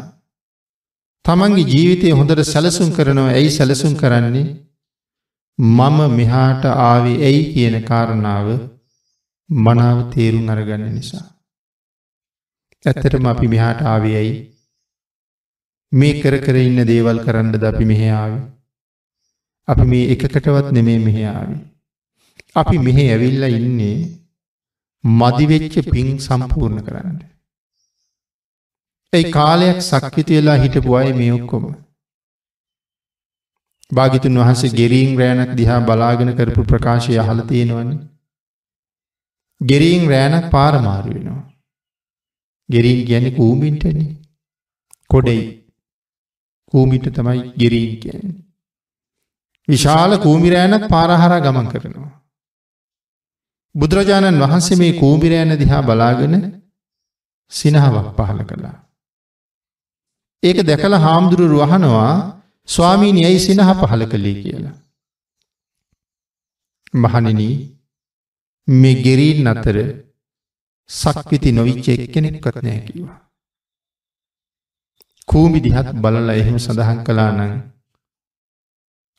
තමන්ගේ ජීවිතය හොඳට සැලසුම් කරනවා ඇයි සැලසුම් කරන්නේ මම මෙහාට ආවි ඇයි කියන කාරණාව මනාව තේරුම් අරගන්න නිසා. ඇත්තටම අපි මෙහාට ආවි ඇයි මේ කර කර ඉන්න දේවල් කරන්න ද අපි මෙහෙ ආවි අපි මේ එකකටවත් නෙමේ මෙහෙ ආවේ. අපි මෙහෙ ඇවිල්ලා ඉන්නේ මදි වෙච්ච පිං සම්පූර්ණ කරන්න. ඒ කාලයක් සක්විති වෙලා හිටපු අය මේ ඔක්කොම. භාගිතුන් වහන්සේ ගෙරීන් රෑනක් දිහා බලාගෙන කරපු ප්‍රකාශය අහල තියෙනවන්නේ. ගෙරීන් රෑනක් පාරමාරු වෙනවා. ගෙරීන් ගැන කූමින්ටන කොඩයි කූමිට තමයි ගෙරීන් කියන්නේ. විශාල කූමිරෑනක් පාරහරා ගමන් කරනවා. බුදුරජාණන් වහන්සේ මේ කූමිරෑන දිහා බලාගෙන සිනහවක් පහළ කළා. ඒක දැකළ හාමුදුරුරු වහනවා ස්වාමීනි ඇයි සිනහ පහළ කළේ කියලා. මහණෙන මේ ගෙරීන් අතර සක්විති නොවිච්ච එක්කෙනෙක්වත් නෑ කිවා. කූමි දිහත් බලලා එහෙම සඳහන් කලා නං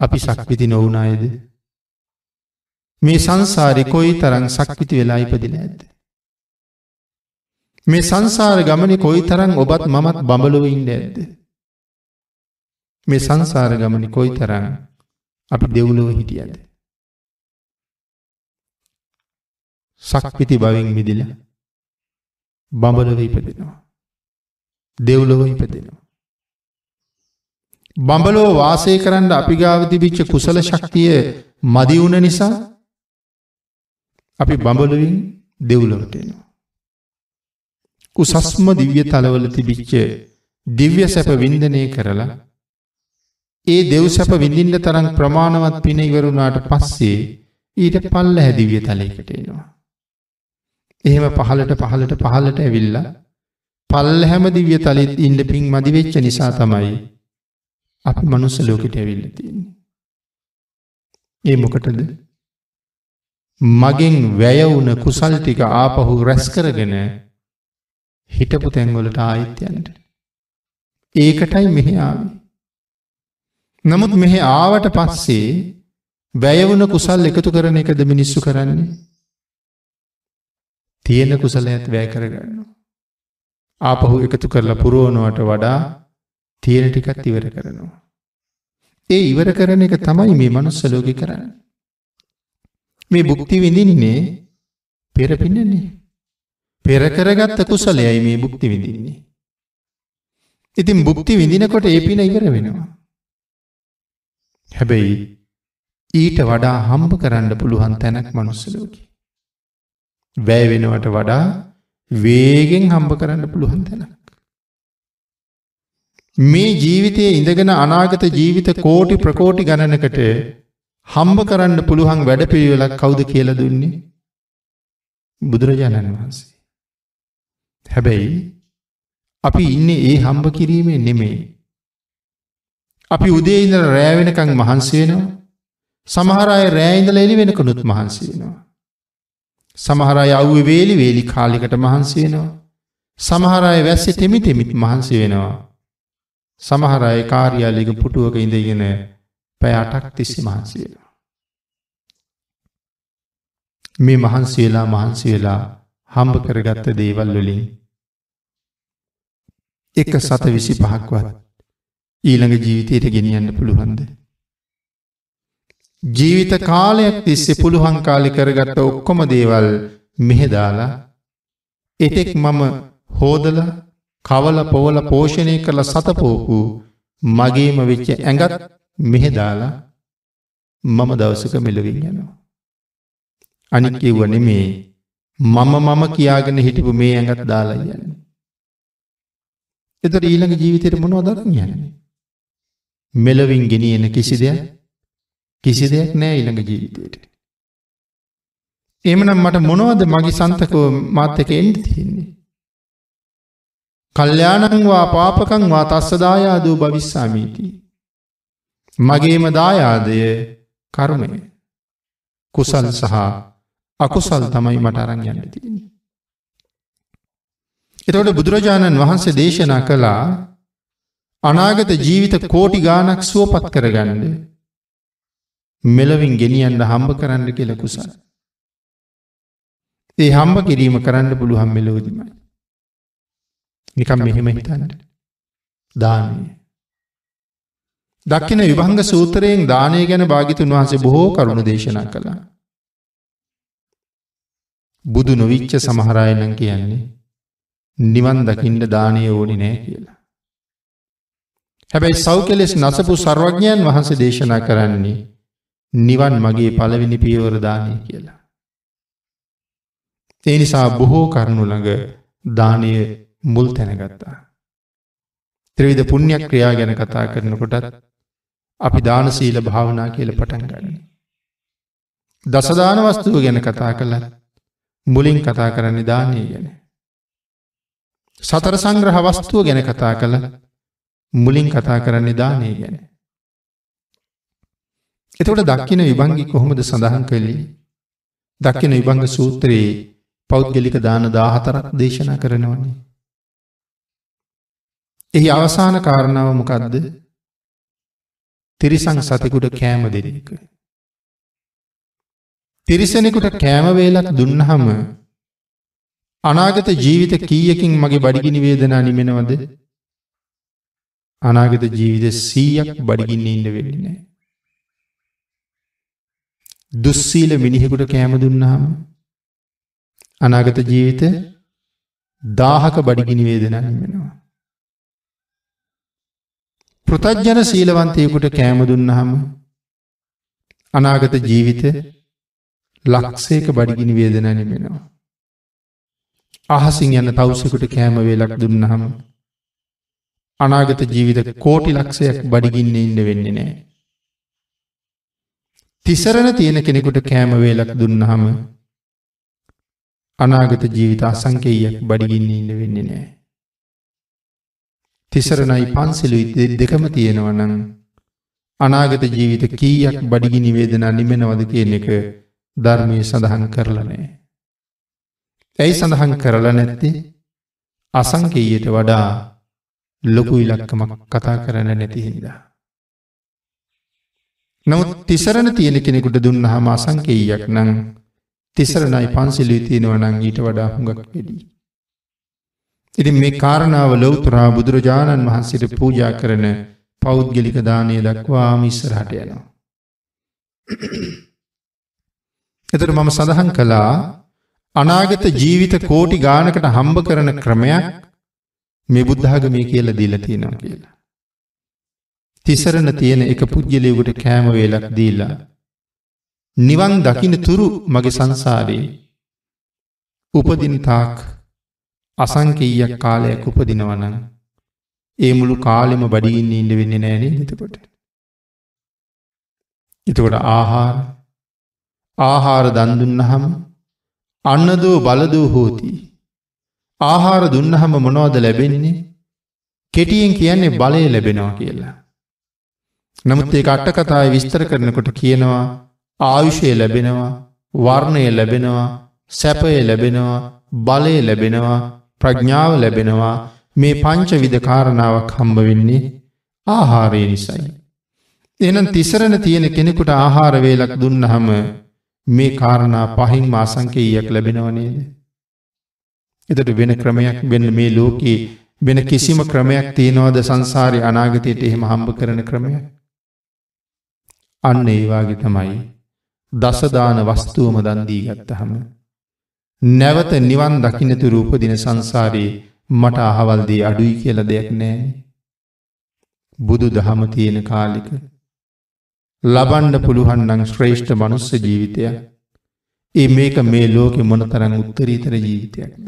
අපි සක්විති නොවුන අයද මේ සංසාරෙ කොයි තරන් සක්විති වෙලා ඉපදිල ඇද මේ සංසාර ගමන කොයි තරන් ඔබත් මමත් බඹලුවඉන්න ඇද මේ සංසාර ගමන කොයි තරන් අපි දෙවුලොව හිටියද සක්විති බවින් මිදිල බඹලව ඉපදෙනවා දෙව්ලොව ඉපදෙනවා බඹලෝ වාසය කරන්න අපි ගාව තිබිච්ච කුසල ශක්තිය මදි වුණ නිසා අපි බඹලුවින් දෙව්ලොවට එනවා. උසස්ම දිව්‍ය තලවල තිබිච්ච දිව්‍ය සැප වින්දනය කරලා ඒ දෙව් සැප විඳින්න තරම් ප්‍රමාණවත් පින ඉවරුණාට පස්සේ ඊට පල්ල හැදිවිය තලයකට එනවා. එහෙම පහලට පහලට පහලට ඇවිල්ලා පල්ල හැම දිව්‍ය තලෙත් ඉන්න පින් මදිවෙච්ච නිසා තමයි අපි මනුස්ස ලෝකට ඇවිල්ල තියන්නේ. ඒ මොකටද මගෙන් වැයවුන කුසල් ටික ආපහු රැස් කරගෙන හිටපු තැන්වලට ආයිත්‍යයන්ට. ඒකටයි මෙහෙආාව. නමුත් මෙහෙ ආවට පස්සේ වැයවුන කුසල් එකතු කරන එකද මිනිස්සු කරන්නේ. තියෙන කුසල ඇත් වැෑ කරගන්න. ආපහු එකතු කරලා පුරුවනුවට වඩා තියෙන ටිකත් ඉවර කරනවා. ඒ ඉවර කරන එක තමයි මේ මනුස්ස ලෝකේ කරන්නේ. මේ භුක්ති විඳින්නේ පෙර පින්නනේ. පෙර කරගත්ත කුසලයයි මේ භුක්ති විඳින්නේ. ඉතින් භුක්ති විඳිනකොට ඒ පින ඉවර වෙනවා. හැබැයි ඊට වඩා හම්බ කරන්න පුළුවන් තැනක් මනුස්ස ලෝකේ. වැය වෙනවට වඩා වේගෙන් හම්බ කරන්න පුළුවන් තැනක්. මේ ජීවිතයේ ඉඳගෙන අනාගත ජීවිත කෝටි ප්‍රකෝටි ගණනකට හම්බ කරන්න පුළුවන් වැඩපිළිවෙලක් කවුද කියල දුන්නේ බුදුරජාණන් වහන්සේ. හැබැයි අපි ඉන්න ඒ හම්බ කිරීමේ නෙමේ. අපි උදේඉදර රෑවෙනකං මහන්සේනවා සමහරය රෑයිඳල එලි වෙනකනුත් මහන්සේනවා. සමහරය අව්ව වේලි වේලි කාලිකට මහන්සේනවා. සමහරය වැස්සේ තෙමි තෙමිත් මහන්සේ වෙනවා. සමහර අය කාර්යාලයක පුටුවක ඉඳගෙන පැය අටක් තිස්සේ මහන්සි වෙනවා. මේ මහන්සි වෙලා මහන්සි වෙලා හම්බ කරගත්ත දේවල් වලින් එක සත විසි පහක්වත් ඊළඟ ජීවිතයට ගෙනියන්න පුළුවන්ද. ජීවිත කාලයක් තිස්සේ පුළුවන් කාලි කරගත්ත ඔක්කොම දේවල් මෙහෙදාලා එතෙක් මම හෝදලා කවල පොවල පෝෂණය කරලා සතපෝකු මගේම වෙච්ච ඇඟත් මෙහෙදාලා මම දවසක මෙලවින් යනවා. අනික් කිව්වන මේ මම මම කියාගෙන හිටිපු මේ ඇඟත් දාලා යන්නේ. එතට ඊළඟ ජීවිතයට මොනව දරන් යන්නේ. මෙලවින් ගෙනියන කිසි දෙයක් කිසි දෙයක් නෑ ඊළඟ ජීවිතයට. එමනම් මට මොනවද මගේ සන්තකව මාත්තක එන්ඩ තියන්නේ. කල්්‍යානං වා පාපකං වා තස්ස දායාදූ භවිස්සාමීති. මගේම දායාදය කර්මය කුසල් සහ අකුසල් තමයි මට අරං යන්න තියන්නේ. එතකොට බුදුරජාණන් වහන්සේ දේශනා කළා අනාගත ජීවිත කෝටි ගානක් සුවපත් කරගන්නද මෙලවින් ගෙනියන්න හම්බ කරන්න කියලකුසල්. ඒ හම්බ කිරීම කරන්න පුළුහම් මෙලෝදිමයි. නිකම් මෙහෙම හිතන්න. දානය. දක්කින විභංග සූතරයෙන් දානය ගැන භාගිතුන් වහන්සේ බොහෝ කරුණු දේශනා කළා. බුදු නොවිච්ච සමහරයනන් කියන්නේ නිවන් දකිින්ට දානය ඕනි නෑ කියලා. හැබැයි සෞ කෙලෙස් නසපු සර්වඥයන් වහන්ස දේශනා කරන්නේ නිවන් මගේ පළවෙනි පියවරදානය කියලා. ඒ නිසා බොහෝ කරනු ළඟ දානය මුල් තැනගත්තා. ත්‍රවිධ පුුණ්්‍යයක් ක්‍රියා ගැන කතා කරනකොටත් අපි දානසීල භාවනා කියල පටන් ගන්න. දසදාන වස්තුව ගැන කතා කළත් මුලින් කතා කරන්නේ දානය ගැන. සතර සංග්‍රහ වස්තුව ගැන කතා කළ මුලින් කතා කරන්නේ දානය ගැන. එතකොට දක්කින විභංගි කොහොමද සඳහන් කළි දක්කින විභංග සූත්‍රයේ පෞද්ගලික දාන දාහතරක් දේශනා කරනවන්නේ. එහි අවසාන කාරණාව මොකක්ද තිරිසං සතිකුට කෑම දෙනෙක. තිරිසෙනෙකුට කෑමවේලක් දුන්නහම අනාගත ජීවිත කීයකින් මගේ බඩිගිනි වේදනා නිමෙනවද අනාගත ජීවිත සීයක් බඩිගින්න ඉන්න වෙලිනෑ. දුස්සීල මිනිහෙකුට කෑම දුන්නාම අනාගත ජීවිත දාහක බඩිගිනි වේදනා නිමෙනවා. පෘතජ්ජන සීලවන්තයෙකුට කෑම දුන්නහම අනාගත ජීවිත ලක්සේක බඩිගිනි වේදනා නිමෙනවා. අහසින් යන තවසෙකුට කෑම වේලක් දුන්නහම අනාගත ජීවිත කෝටි ලක්ෂයක් බඩිගින්නේ ඉන්න වෙන්නේ නෑ. තිසරණ තියෙන කෙනෙකුට කෑම වේලක් දුන්නහම අනාගත ජීවිත අසංකේයක් බඩිගින්නේ ඉන්න වෙන්නේ නෑ. තිසරණයි පන්සලුයි දෙකම තියෙනවනං අනාගත ජීවිත කීයක් බඩිගිනි වේදනා නිමෙනවද කියන එක ධර්මය සඳහන් කරලනෑ. ඇයි සඳහන් කරලා නැත්ති අසංකීයට වඩා ලොකු ඉලක්කමක් කතා කරන නැතිහින්ද. නමුත් තිසරණ තියෙන කෙනෙකුට දුන්න හම අසංකීයක් නං තිසරණයි පන්සිලි තියෙනවනං ඊට වඩා හුඟක් පෙඩී. ඉතින් මේ කාරණාව ලෞතර බුදුරජාණන් වහන්සේට පූජා කරන පෞද්ගලික දානය දක්වාම ඉස්සරහට යනවා. එතට මම සඳහන් කළා අනාගත ජීවිත කෝටි ගානකට හම්බ කරන ක්‍රමයක් මේ බුද්ධාගමී කියල දීල තියෙනවා කියලා. තිසරණ තියෙන එක පුද්ගලයකුට කෑම වේලක් දීලා. නිවන් දකින තුරු මගේ සංසාරයේ උපදින්තාක් අසංකීයක් කාලයක් උපදිනවනන ඒ මුළු කාලෙම බඩිගින්න ඉඩ වෙන්න නෑනේ එතකොට. එතකොට ආහාර ආහාර දන්දුන්න හම අන්නදූ බලදූ හෝතිී. ආහාර දුන්නහම මොනෝද ලැබෙන්නේ කෙටියෙන් කියන්නේ බලය ලැබෙනවා කියලා. නමුත් ඒ අට්ටකතාය විස්තර කරනකොට කියනවා ආයුෂය ලැබෙනවා වර්ණය ලැබෙනවා සැපය ලැබෙනවා බලය ලැබෙනවා ප්‍රඥාව ලැබෙනවා මේ පංචවිධ කාරණාවක් හම්බ වෙන්නේ ආහාරය නිසයි. එනම් තිසරණ තියෙන කෙනෙකුට ආහාර වේලක් දුන්නහම මේ කාරණා පහින්ම ආසංකේයයක් ලැබෙනව නේද? එතට වෙන ක්‍රමයක් වෙන්න මේ ලෝකයේ වෙන කිසිම ක්‍රමයක් තියෙනවද සංසාරي අනාගතයට එහෙම හම්බ කරන ක්‍රමයක්? අන්න ඒ වාගේ තමයි දසදාන වස්තුවම දන් දී ගත්තහම නැවත නිවන් දකිනතු රූපදින සංසාරයේ මට අහවල්දී අඩුයි කියල දෙයක් නෑන. බුදු දහම තියෙන කාලික. ලබන්ඩ පුළුවන්නං ශ්‍රේෂ්ඨ මනුස්ස ජීවිතය ඒ මේක මේ ලෝකෙ මොන තරං උත්තරීතර ජීවිතයක්ද.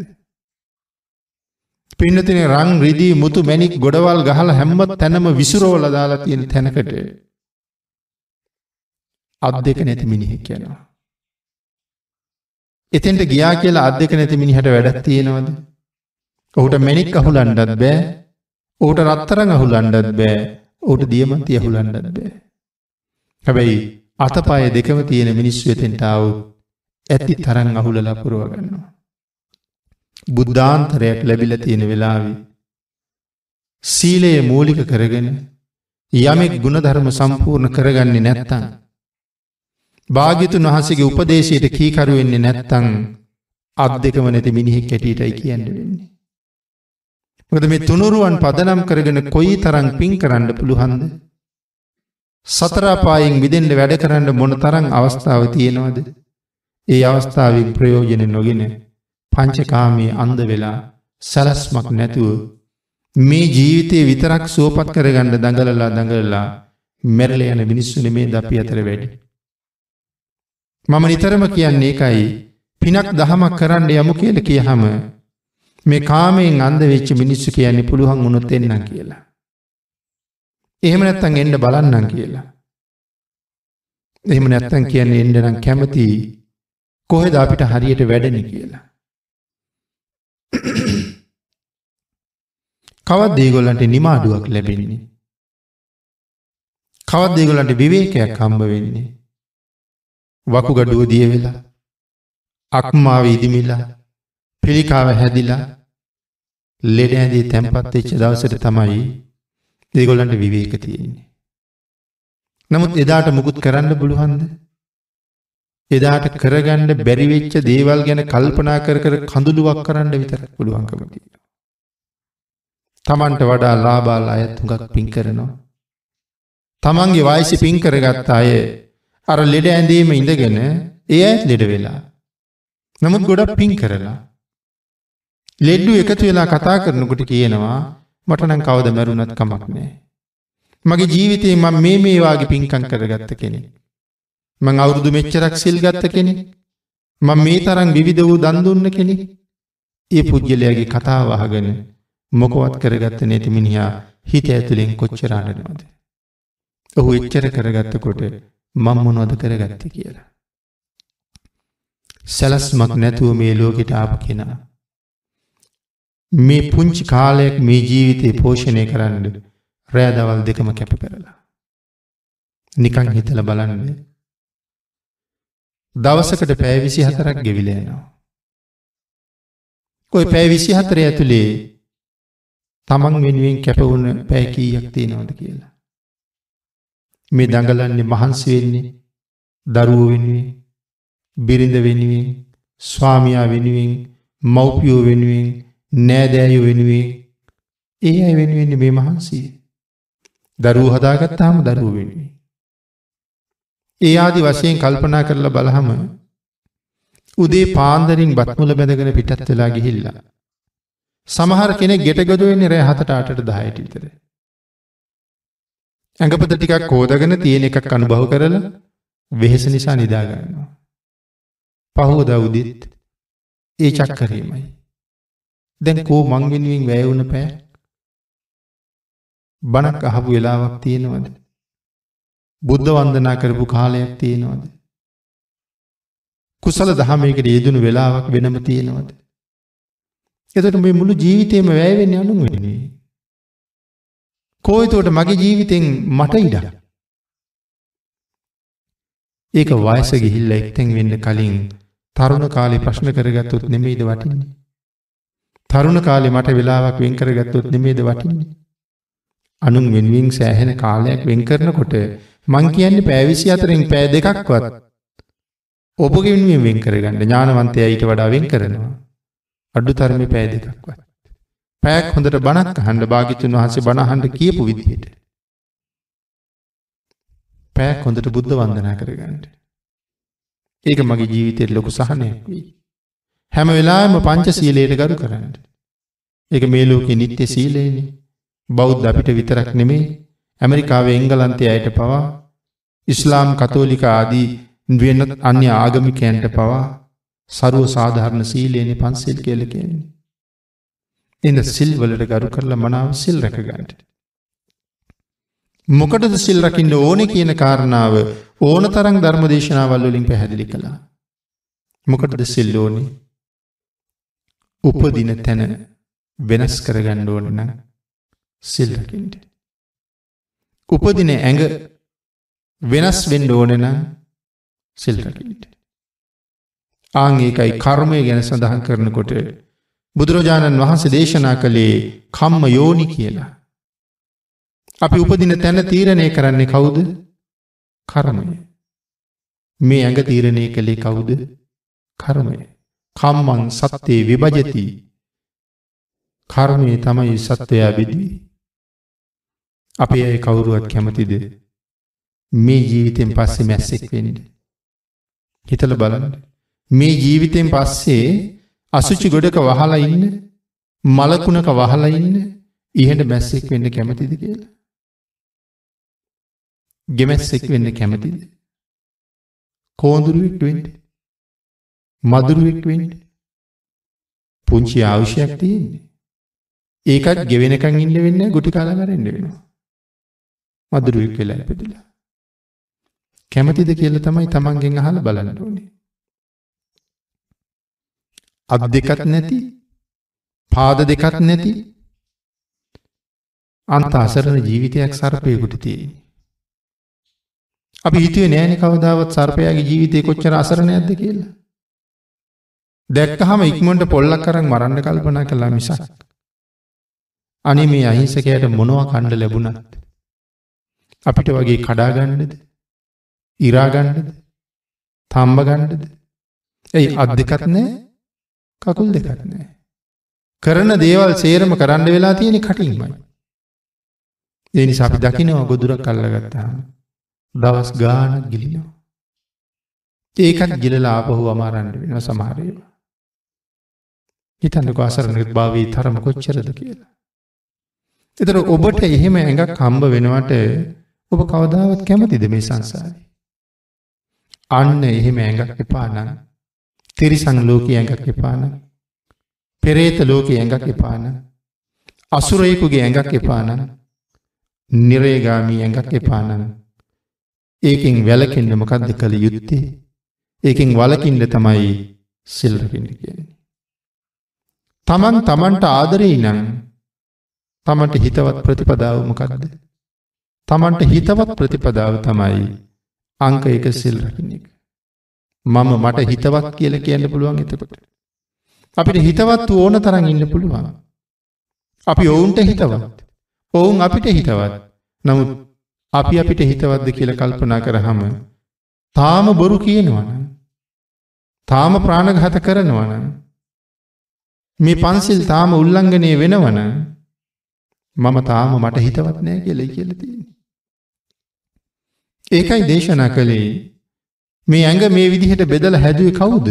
පින්නතින රං රිදී මුතු මැනික් ගොඩවල් ගහල හැම්මත් තැනම විසුරෝල දාලා තියෙන තැනකට අත් දෙක නැති මිනිහෙක් කියනවා. එතෙන්ට ගියා කියලා අත් දෙක නැති මිනිහට වැඩක් තියෙනවද? ඔහුට මැණික් අහුලන්නත් බෑ. ඔහුට රත්තරන් අහුලන්නත් බෑ. ඔහුට දියමන්ති අහුලන්නත් බෑ. හැබැයි අතපය දෙකම තියෙන මිනිස්සු එතෙන්ට ආවොත් ඇති තරම් අහුලලා පුරව ගන්නවා. බුද්ධාන්තරයක් ලැබිලා තියෙන වෙලාවේ සීලය මූලික කරගෙන යමෙක් ගුණධර්ම සම්පූර්ණ කරගන්නේ නැත්තම් භාගිතුන් වහන්සගේ උපදේශයට කීකරුවෙන්නේ නැත්තං අත් දෙකම නැති මිනිහෙක් කැටියටයි කියන්න වෙන්නේ. මොකද මේ තුනුරුවන් පදනම් කරගෙන කොයි තරං පින් කරන්න පුළුහන්ද. සතරාපායෙන් විදෙන්ට වැඩ කරන්න මොන තරං අවස්ථාව තියෙනවද. ඒ අවස්ථාවෙන් ප්‍රයෝජන නොගෙන පංචකාමී අන්ද වෙලා සැලස්මක් නැතුව මේ ජීවිතයේ විතරක් සුවපත් කරගන්න දඟලලා දඟලලා මෙරල යන මිනිස්සුන මේ ද අපි අතර වැඩි. මම නිතරම කියන්නේ එකයි පිනක් දහමක් කරන්න යමු කියල කියහම මේ කාමයෙන් අන්ද වෙච්ච මිනිස්සු කියන්නේ පුළුවන් වුණොත් එන්නම් කියලා. එහෙම නැත්තන් එන්න බලන්නම් කියලා. එහෙම නැත්තන් කියන්නේ එන්නනම් කැමති කොහෙද අපිට හරියට වැඩෙන කියලා. කවත් දේගොල්ලන්ට නිමාඩුවක් ලැබෙන්නේ. කවත් දේගොල්ලන්ට විවේකයක් හම්බ වෙන්නේ. වකුගඩුව දිය වෙලා අක්මාව ඉදිමිලා පිළිකාව හැදිලා ලෙඩ ඇඳේ තැන්පත් වෙච්ච දවසට තමයි ඒගොල්ලන්ට විවේක තියෙන්නේ. නමුත් එදාට මුකුත් කරන්න පුළුවන්ද? එදාට කරගන්න බැරි වෙච්ච දේවල් ගැන කල්පනා කර කර කඳුළුවක් කරන්න විතරක් පුළුවන්කම තියෙනවා. Tamanට වඩා ලාභාල අය තුඟක් පින් කරනවා. Tamanගේ වයසේ පින් කරගත්ත අය අර ලෙඩ ඇඳීම ඉඳගෙන ඒ ඇත් ලෙඩ වෙලා. නමුත් ගොඩක් පින් කරලා. ලෙඩ්ඩු එකතු වෙලා කතා කරනකොට කියනවා මටනම් කවද මැරුණත් කමක් නෑ. මගේ ජීවිතේ මම මේ මේ වාගේ පින්කම් කරගත්ත කෙනෙක්. මං අවුරුදු මෙච්චරක් සිල් ගත්ත කෙනෙක්. මම මේ තරම් විවිධ වූ දන් දුන්න කෙනෙක්. ඒ පුජ්‍යලයාගේ කතාව අහගෙන මොකවත් කරගත්ත නැති මිනිහා හිත ඇතුලෙන් කොච්චර අඬනවද? ඔහු එච්චර කරගත්තකොට මම මොනවද කරගත්තේ කියලා. සැලස්මක් නැතුව මේ ලෝකෙට ආපු කෙනා. මේ පුංචි කාලයක් මේ ජීවිතය පෝෂණය කරන්න රෑදවල් දෙකම කැප කරලා. නිකං හිතල බලන්න දවසකට පෑවිසි හතරක් ගෙවිලයනවා. කොයි පෑවිසි හතර ඇතුළේ තමන් වෙනුවෙන් කැපවුණ පැෑකීයක් තියෙනවද කියලා. මේ දඟලන්නේ මහන්සි වෙන්නේ දරුවෝ වෙනුවෙන් බිරිඳ වෙනුවෙන් ස්වාමියා වෙනුවෙන් මව්පියෝ වෙනුවෙන් නෑදෑයෝ වෙනුවෙන් ඒ අය වෙනුවෙන්නේ මේ මහන්සිය. දරුවෝ හදාගත්තාම දරුවෝ වෙනුවෙන්. ඒ ආදි වශයෙන් කල්පනා කරලා බලහම උදේ පාන්දරින් බත්මුල බැඳගෙන පිටත් වෙලා ගිහිල්ලා. සමහර කෙනෙක් ගෙටගොඩ වෙන්නේ රෑ හතට අටට 10ට විතර. ඇඟපත ටිකක් හෝදගෙන තියෙන එකක් අනුභව කරලා වෙහෙස නිසා නිදාගන්නවා. පහෝ දවුදිත් ඒ චක්කරීමයි. දැන් කෝ මංගෙනුවෙන් වැෑවුන පෑ බණක් අහපු වෙලාවක් තියෙනවද. බුද්ධ වන්දනා කරපු කාලයක් තියෙනවද. කුසල දහමයකට යෙදුණු වෙලාවක් වෙනම තියෙනවද. එතට මේ මුළු ජීවිතයම වැෑවෙන් අනුවෙන්නේ. කෝයතුවට මගේ ජීවිතෙන් මට ඉඩ. ඒක වයස ගිහිල්ල එක්තැන් වෙන්න කලින් තරුණ කාලි ප්‍රශ්න කරගත්තුත් නෙමෙයිද වටින්නේ. තරුණ කාලෙ මට වෙලාවක් වෙන්කරගත්තුත් නෙමේද වටින්නේ. අනුන් වෙනුවෙන් සෑහෙන කාලයක් වෙන් කරනකොට මං කියන්නේ පෑවිසි අතරින් පෑ දෙකක්වත් ඔබගෙන්ුවෙන් වෙන් කරගන්න ඥානවන්තය ඊට වඩා වෙන් කරනවා අඩු තරම පෑ දෙකක්වත් පෑක් හොඳට බණක් අහන්න භාගිතුන් වහන්සේ බණහන්ට කියපු විදිහට. පෑක් හොඳට බුද්ධ වන්දනා කරගන්නට. ඒක මගේ ජීවිතයට ලොකු සහනයක් වී. හැම වෙලාවෙම පංච සීලයට ගරු කරන්න. ඒක මේ ලෝකේ නිත්‍ය සීලේනි. බෞද්ධ අපිට විතරක් නෙමේ ඇමරිකාවේ එංගලන්තය අයට පවා ඉස්ලාම් කතෝලික ආදී වෙනත් අන්‍ය ආගමිකයන්ට පවා සරුව සාධාරණ සීලේනි පන්සිල් කියල කියන්නේ. එඳ සිල්වලට ගරු කරලා මනාව සිල් රැකගන්නට. මොකටද සිල් රකින්න ඕනෙ කියන කාරණාව ඕන තරං ධර්මදේශනාවල් වලින් පැහැදිලි කළා. මොකටද සිල් ඕනි උපදින තැන වෙනස් කරගන්න ඕන නම් සිල් රකින්ට. උපදින ඇඟ වෙනස් වෙන්න ඕන නම් සිල් රකින්ට. ආං ඒකයි කර්මය ගැන සඳහන් කරනකොට බුදුරජාණන් වහන්සේ දේශනා කළේ කම්ම යෝනි කියලා. අපි උපදින තැන තීරණය කරන්නේ කවුද? කර්මය. මේ ඇඟ තීරණය කළේ කවුද? කර්මය. කම්මං සත්තේ විභජති. කර්මයේ තමයි සත්වයා බෙදී. අපේ අය කවුරුවත් කැමතිද? මේ ජීවිතෙන් පස්සේ මැස්සෙක් වෙන්න. හිතල බලන්න. මේ ජීවිතෙන් පස්සේ අසුචි ගොඩක වහලා ඉන්න මලකුණක වහලා ඉන්න ඉහට මැස්සෙක් වෙන්න කැමතිද කියලා. ගෙමැස්සෙක් වෙන්න කැමතිද. කෝඳුරුවෙක් වෙන්ට මදුරුවෙක් වෙන්ට පුංචි ආවුෂයක් තියෙන්නේ. ඒකත් ගෙවෙනකං ඉන්න වෙන්න ගොටි කාලාවරෙන්ඩ වෙනවා. මදුරුවෙක් වෙලා ඇපදිලා. කැමතිද කියල තමයි තමන්ගෙන් අහල බලන්න ඕනේ. අත් දෙකත් නැති පාද දෙකත් නැති අන්ත අසරණ ජීවිතයක් සර්පයකුට තියෙන. අපි හිතුවේ නෑන කවදාවත් සර්පයාගේ ජීවිතය කොච්චර අසරණ ඇද කියලා. දැක්ක හම ඉක්මොට පොල්ලක් කරක් මරන්න කල්පනා කලා මිසක්. අනි මේ අහිංසකයට මොනවා කණ්ඩ ලැබුණත්. අපිට වගේ කඩාගණ්ඩද ඉරාගණ්ඩද තම්බගණ්ඩද ඇයි අත් දෙකත් නෑ කකුල් දෙකක් නෑ. කරන දේවල් සේරම කරන්න වෙලා තියෙන කටින්මයි. එනි සපි දකිනවා ගොදුරක් කල්ලගත්තා දවස් ගානක් ගිලිනවා. ඒකත් ගිලලා අපහු අමාරණ්ඩ වෙන සමාරයවා. හිතන්නක අසරණත් භාවී තරම කොච්චරද කියලා. එතර ඔබට එහෙම ඇඟක් කම්බ වෙනවට ඔබ කවදාවත් කැමතිද මේ සංසාරය. අන්න එහෙම ඇඟක් එපානන්න තිරිසන් ලෝකයේ ඇඟක් එපාන. පෙරේත ලෝකයේ ඇඟක් එපාන. අසුරයෙකුගේ ඇඟක් එපාන. නිරේගාමී ඇඟක් එපානන. ඒකින් වැලකෙන්න්න මොකක්ද කළ යුත්තේ. ඒකින් වලකින්ට තමයි සිල්රපිඩි කියන්නේ. තමන් තමන්ට ආදරී නං තමන්ට හිතවත් ප්‍රතිපදාව මොකක්ද. තමන්ට හිතවත් ප්‍රතිපදාව තමයි අංක එක සිල්රකින්න එක. මම මට හිතවත් කියල කියන්න පුළුවන් එතකොට. අපිට හිතවත් ඕන තරන් ඉන්න පුළුවන්. අපි ඔවුන්ට හිතවත්. ඔවුන් අපිට හිතවත්. නමුත් අපි අපිට හිතවත්ද කියල කල්පනා කරහම තාම බොරු කියනවන. තාම ප්‍රාණඝත කරනවන. මේ පන්සිල් තාම උල්ලංඝනය වෙනවන මම තාම මට හිතවත් නෑ කියලයි කියලතින්නේ. ඒකයි දේශනා කළේ මේ ඇඟ මේ විදිහට බෙදලා හැදුවේ කවුද?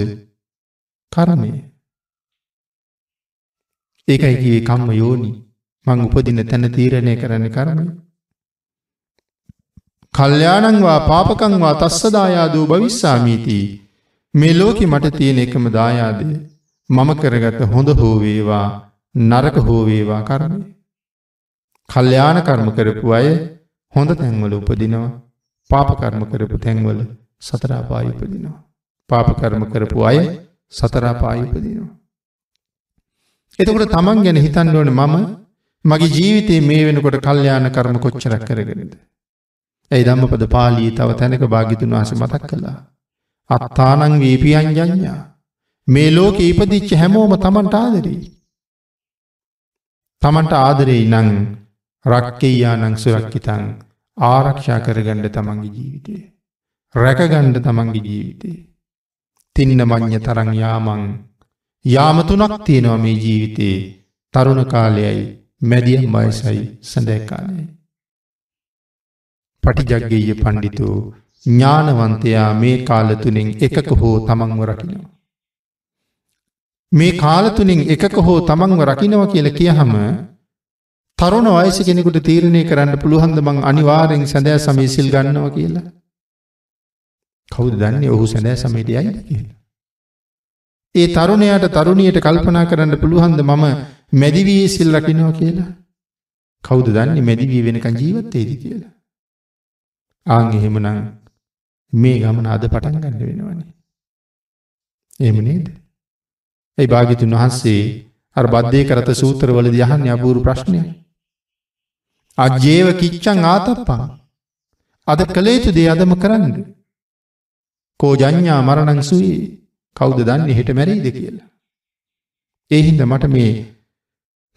කර්මය. ඒකයි කියේ කම්ම යෝනි. මං උපදින තැන තීරණය කරන්නේ කර්මය. කල්යාණං වා පාපකං වා තස්ස දායාදෝ භවිස්සාමීති. මේ ලෝකෙ මට තියෙන එකම දායාදය මම කරගත හොඳ හෝ වේවා නරක හෝ වේවා කර්මය. කල්යාණ කර්ම කරපු අය හොඳ තැන්වල උපදිනවා පාප කර්ම කරපු තැන්වල සතරාපාය උපදිනවා. පාප කර්ම කරපු අය සතරාපාය උපදිනවා. එතකොට තමන් ගැන හිතන්න ඕන මම මගේ ජීවිතයේ මේ වෙනකොට කල්යාණ කර්ම කොච්චරක් කරගෙනද. ඇයි ධම්මපද පාලී තව තැනක භාගිතුන් වහස මතක් කළා. අත්තානං වීපියන් ජඥා මේ ලෝක ඉපදිච්ච හැමෝම තමන්ට ආදරී. තමන්ට ආදරෙයි නං රක්කෙයානං සුරක්කිතං ආරක්ෂා කරගණ්ඩ තමන්ගේ ජීවිතය. රැකගණ්ඩ තමන්ගේ ජීවිතේ. තින්න මං්්‍ය තරං යාමං යාමතුනක් තියෙනවා මේ ජීවිතේ තරුණ කාලයයි මැදියම් වයසයි සඳැකාලය. පටිජක්ගේය පණ්ඩිතු ඥානවන්තයා මේ කාලතුනින් එකක හෝ තමන්ව රකිනවා. මේ කාලතුනින් එකක හෝ තමන්ව රකිනව කියල කියහම තරුණ වයස කෙනෙකුට තීරණය කරන්න පුළුහන්දමං අනිවාරෙන් සඳෑ සමීසිල් ගන්නවා කියලා. කවුද දන්නේ ඔහු සැඳෑ සමයට යයිද කියලා. ඒ තරුණයාට තරුණියට කල්පනා කරන්න පුළුවන්ද මම මැදිවියේ සිල් රකින්නවා කියලා? කවුද දන්නේ මැදිවිය වෙනකන් ජීවත් වෙයිද කියලා? ආන් එහෙමනම් මේ ගමන අද පටන් ගන්න වෙනවනේ. එහෙම නේද? ඒ භාග්‍යතුන් වහන්සේ අර බද්දේ කරත සූත්‍රවලදී අහන්නේ අපූර්ව ප්‍රශ්නයක්. අජේව කිච්චං ආතප්පං අද කළ යුතු දේ අදම කරන්නේ කෝ ජඥා මරණං සුයි කවුද දන්නේ හෙට මැරෙයිද කියලා. ඒ හින්දා මට මේ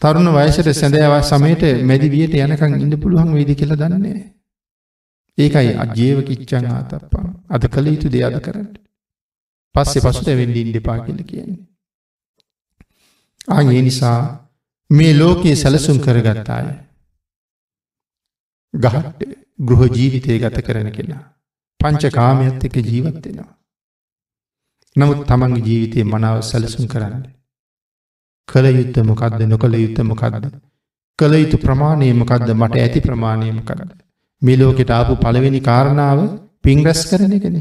තරුණ වයසට සැඳෑව සමයට මැදි වියට යනකම් ඉන්න පුළුවන් වෙයිද කියලා දන්නේ නැහැ. ඒකයි අජීව කිච්ඡං ආතප්පං. අද කළ යුතු දේ අද කරන්න. පස්සේ පසුත වෙන්න ඉන්න එපා කියලා කියන්නේ. ආන් ඒ නිසා මේ ලෝකයේ සැලසුම් කරගත්ත අය. ගහට ගෘහ ජීවිතය ගත කරන කෙනා. පංචකාමයත් එක ජීවත් වෙනවා. නමුත් තමන්ගේ ජීවිතය මනාව සැලසුම් කරන්න. කළ යුත්ත මොකක්ද නොකළ යුත්ත මොකක්ද. කළ යුතු ප්‍රමාණයමකක්ද මට ඇති ප්‍රමාණයමකක්ද. මිලෝකෙට ආපු පළවෙනි කාරණාව පිංග්‍රස් කරන එකන.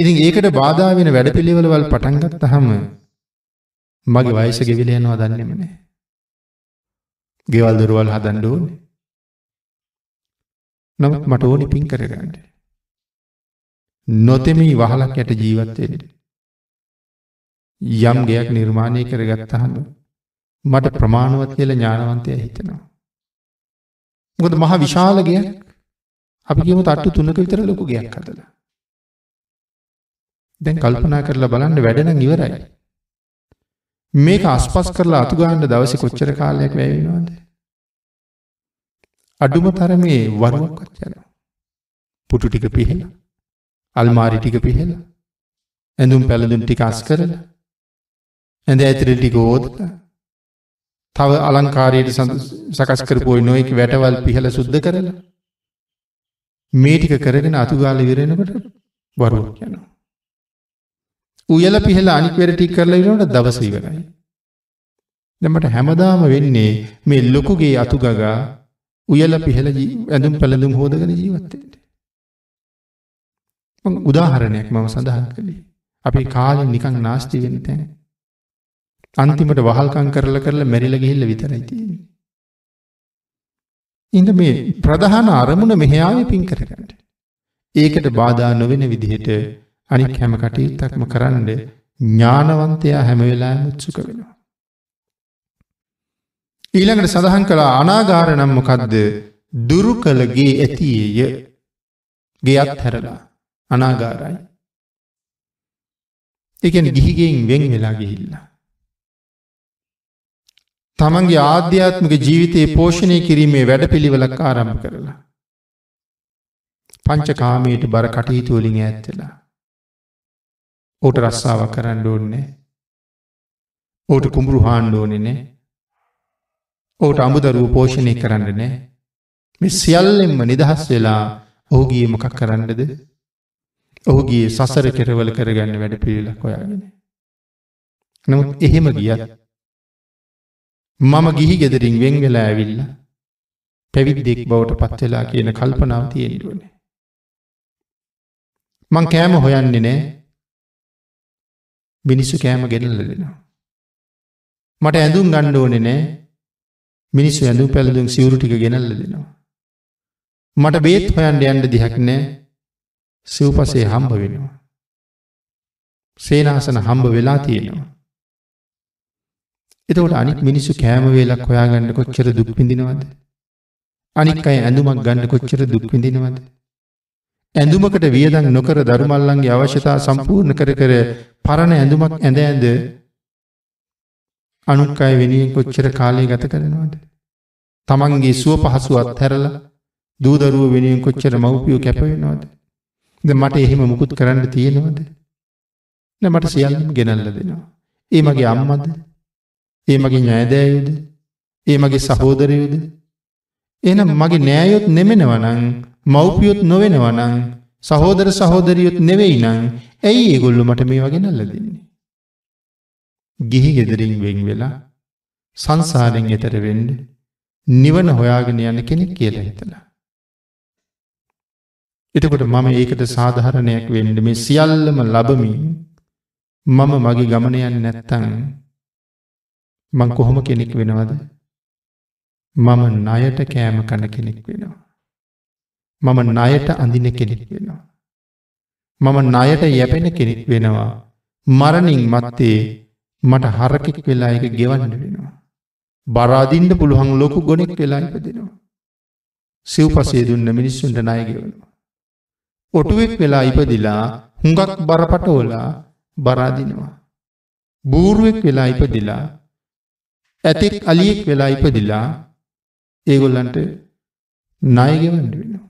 ඉතින් ඒකට බාධා වෙන වැඩ පිළිවලවල් පටන්ගත්ත හම මගේ වයස ගෙවිලයනවා දන්නෙමනේ. ගෙවල් දරුවල් හදන්ඩුවනේ නමුත් මට ඕනි පින් කරගන්න. නොතෙමී වහලක් යට ජීවත්වෙන්න. යම් ගයක් නිර්මාණය කරගත්තහම මට ප්‍රමාණවත් කියල ඥානවන්තය හිතනවා. ගොද මහ විශාලගයක් අපි ගම තට්ටු තුනක විතර ලොකු ගයක් කතලා. දැන් කල්පනා කරලා බලන්න වැඩන ඉවරයි. මේක අස්පස් කරලා අතුගාන්න දවස කොච්චර කාලයක් වැැවෙනවාද. අඩුම තරමේ වරුවක්වත් යනවා. පුටු ටික පිහලා අල්මාරි ටික පිහලා ඇඳුම් පැළඳුම් ටික අස් කරලා ඇඳ ඇතිරි ටික ඕතලා තව අලංකාරයට සකස් කරපු නොයෙක් වැටවල් පිහල සුද්ධ කරලා මේ ටික කරගෙන අතුගාල ඉවරෙනකොට වරුවක් යනවා. උයල පිහල අනික්වර ටික කරලා ඉනට දවස ඉවරයි. දෙමට හැමදාම වෙන්නේ මේ ලොකුගේ අතුගගා උයලා පිහලා ඇඳුම් පැළඳුම් හොදගෙන ජීවත් වෙන්න. උදාහරණයක් මම සඳහන් කළේ. අපේ කාලේ නිකන් නාස්ති වෙන්න තැන. අන්තිමට වහල්කම් කරලා කරලා මැරිලා ගිහිල්ලා විතරයි තියෙන්නේ. ඉන්න මේ ප්‍රධාන අරමුණ මෙහාවේ පින් කරගන්න. ඒකට බාධා නොවන විදිහට අනික් හැම කටයුත්තක්ම කරන්න ඥානවන්තයා හැම වෙලාවෙම උත්සුක වෙනවා. ඊළඟට සඳහන් කළ අනාගාරනම් මොකක්ද දුරු කළගේ ඇතියේය ගෙයත් හැරලා අනාගාරයි. එකන ගිහිගෙන් වෙන් වෙලා ගිහිල්ලා. තමන්ගේ ආධ්‍යාත්මික ජීවිතයේ පෝෂණය කිරීමේ වැඩ පිළිවලක් ආරම්භ කරලා. පංචකාමයට බර කටයුතුවලින් ඇත්තලා. ඕට රස්සාාව කරන්න ඕන්නේ. ඕට කුඹුරු හාණ්ඩෝනෙනේ ඕට අමුදරුව පෝෂණය කරන්න නෑ මෙ සියල්ලෙන්ම නිදහස් වෙලා ඔහුගේ මොකක් කරන්නද ඔහුගේ සසර කෙරවල කරගන්න වැඩ පිළිලක් කොයාගෙන නමුත් එහෙම ගියත් මම ගිහි ගෙදරින් වෙංගලා ඇවිල්ල පැවිදිෙක් බවට පත්වෙලා කියන කල්පනාව තියෙන්ටුවන මං කෑම හොයන්නේ නෑ මිනිස්සු කෑම ගෙනල්ල දෙෙනවා මට ඇඳුම් ගණ්ඩ ඕනෙ නෑ මිනිස් ඇඳු පැළඳුම් සිවුරු ටික ගෙනල්ල දෙනවා. මට බේත් හොයන්ට යන්ඩ දිහක් නෑ සිව්පසේ හම්බ වෙනවා. සේනාසන හම්බ වෙලා තියෙනවා. එතකොට අනික් මිනිස්සු කෑම වේලක් හොයාගන්න කොච්චර දුක් පිඳිනවද. අනික් අයි ඇඳුමක් ගන්න කොච්චර දුක් පිඳිනවද. ඇඳුමකට වියදන් නොකර දරුමල්ලන්ගේ අවශ්‍යතා සම්පූර්ණ කර කර පරණ ඇඳුමක් ඇඳ ඇඳ අනුක් අය වෙනුවෙන් කොච්චර කාලය ගත කරනවාද. තමන්ගේ සුව පහසු අත්හැරල දූදරුව වෙනුවෙන් කොච්චර මව්පියෝ කැපවෙනවාද. ද මට එහෙම මුකුත් කරන්න තියෙනවද. න මට සියල්ලම් ගෙනල්ල දෙනවා. ඒ මගේ අම්මද ඒ මගේ ඥයදෑයුද ඒ මගේ සහෝදරයුද එනම් මගේ නෑයොත් නෙමෙනවනං මව්පියොත් නොවෙනවනං සහෝදර සහෝදරියොත් නෙවෙයි නං ඇයි ඒගොල්ලු මට මේ වගෙනල්ල දෙන්නේ. ගිහි ගෙදරින් වෙන් වෙලා සංසාරෙන් එතර වෙන්ඩ නිවන හොයාගෙන යන කෙනෙක් කියල හිතලා. එතකොට මම ඒකට සාධහරණයක් වෙන්ඩ මේ සියල්ලම ලබමින් මම මගේ ගමනයන්න නැත්තන් මං කොහොම කෙනෙක් වෙනවද මම ණයට කෑම කන කෙනෙක් වෙනවා. මම ණයට අඳින කෙනෙක් වෙනවා. මම ණයට යැපෙන කෙනෙක් වෙනවා මරණින් මත්තේ මට හරකෙක් වෙලා එක ගෙවන්න වෙනවා. බරාදින්ට පුළුවන් ලොකු ගොනෙක් වෙලා ඉපදෙනවා. සිව්පසේ දුන්න මිනිස්සුන්ට ණයගෙවනවා. ඔටුවෙක් වෙලා ඉපදිලා හුඟක් බරපටෝලා බරාදිනවා. බූරුවෙක් වෙලා ඉපදිලා ඇතෙක් අලියෙක් වෙලා ඉපදිලා ඒගොල්ලන්ට ණයගෙවන්න වෙනවා.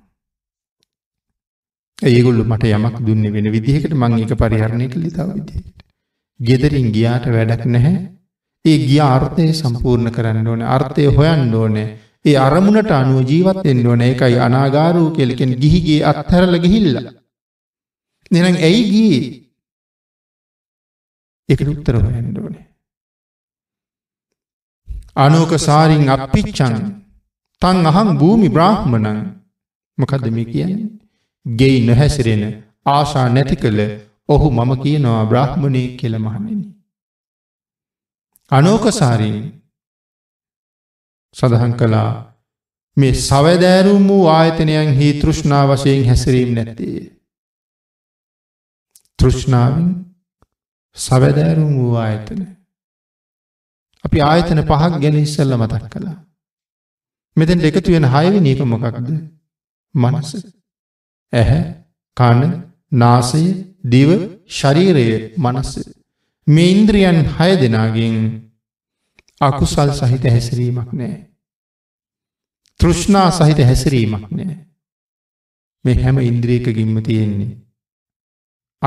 ඒගොල්ලු මට යමක් දුන්නේ වෙන විදිහකට මං ඒක පරිහරණය කළේ තව විදිහකට. ගෙදරින් ගියාට වැඩක් නැහැ. ඒ ගිය අර්ථය සම්පූර්ණ කරන්න ඕන අර්ථය හොයන්න ඕනේ. ඒ අරමුණට අනුව ජීවත් වෙන්න ඕන එකයි අනාගාරූ කියලා කියන්නේ ගිහිගේ අත්හැරලා ගිහිල්ලා. එහෙනම් ඇයි ගියේ? ඒකට උත්තර හොයන්න ඕනේ. අනෝක සාරින් අප්පිච්චං තං අහං භූමි බ්‍රාහ්මණං මොකද්ද මේ කියන්නේ? ගෙයි නොහැසිරෙන ආශා නැති කළ ඔහු මම කියනවා බ්‍රහ්මණය කෙළ මහණෙනි. අනෝකසාරීෙන් සඳහන් කළා මේ සවදෑරුම් වූ ආයතනයන් හි තෘෂ්ණා වශයෙන් හැසිරීම් නැත්තේ. තෘෂ්ණාවෙන් සවදෑරුම් වූ ආයතන. අපි ආයතන පහක් ගැන ඉස්සල්ල මතක් කළා. මෙතැන් එකතු වෙන හයවි නීක මොකක්ද මනස ඇහැ කණ නාසය දිව, ශරීරය, මනස මේ ඉන්ද්‍රියන් 6 දෙනාගෙන් අකුසල් සහිත හැසිරීමක් නැහැ. තෘෂ්ණා සහිත හැසිරීමක් නැහැ. මේ හැම ඉන්ද්‍රියකකින්ම තියෙන්නේ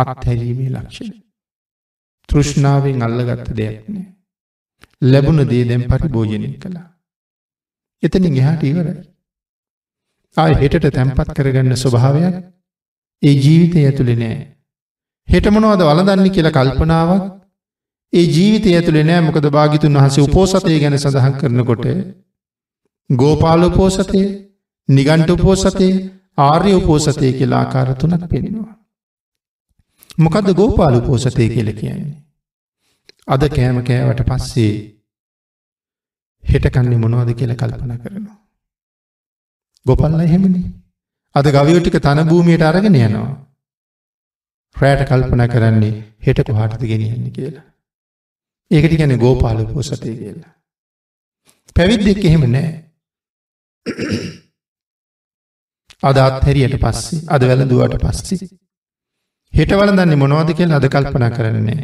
අත්හැරීමේ ලක්ෂණ. තෘෂ්ණාවෙන් අල්ලගත්ත දෙයක් නෑ. ලැබුණ දේ දැම් පරිභෝජනය කළා. එතනින් එහාට ඉවරයි. ආය හෙටට තැන්පත් කරගන්න ස්වභාවයක් ඒ ජීවිතය ඇතුළෙ නෑ. හෙටමනෝද වලදන්න කියල කල්පනාවක් ඒ ජීවිතය ඇතුළේ නෑ මොකද භාගිතුන් වහසේ උපෝසතය ගැන සඳහන් කරනකොට ගෝපාල උපෝසතය නිගන්ට උපෝසතය ආර්ය උපෝසතය කියලා ආකාර තුනක් පෙනෙනවා. මොකද ගෝපාල උපෝසතය කියල කියන්නේ. අද කෑම කෑවට පස්සේ හෙටකන්නේ මොනවද කියල කල්පන කරනවා. ගොපල්ල එහෙමනි අද ගවයෝටික තන භූමියට අරගෙන යනවා. රෑට කල්පනා කරන්නේ හෙට කොහටද ගෙනියන්නේ කියලා. ඒකට ගැන ගෝපාල පෝසතය කියලා. පැවිද්දෙක් එහෙම නෑ. අදත් හැරියට පස්සේ අද වැල දුවට පස්සි. හෙටවල දන්නේ මොනවද කියල අද කල්පනා කරන්නේ.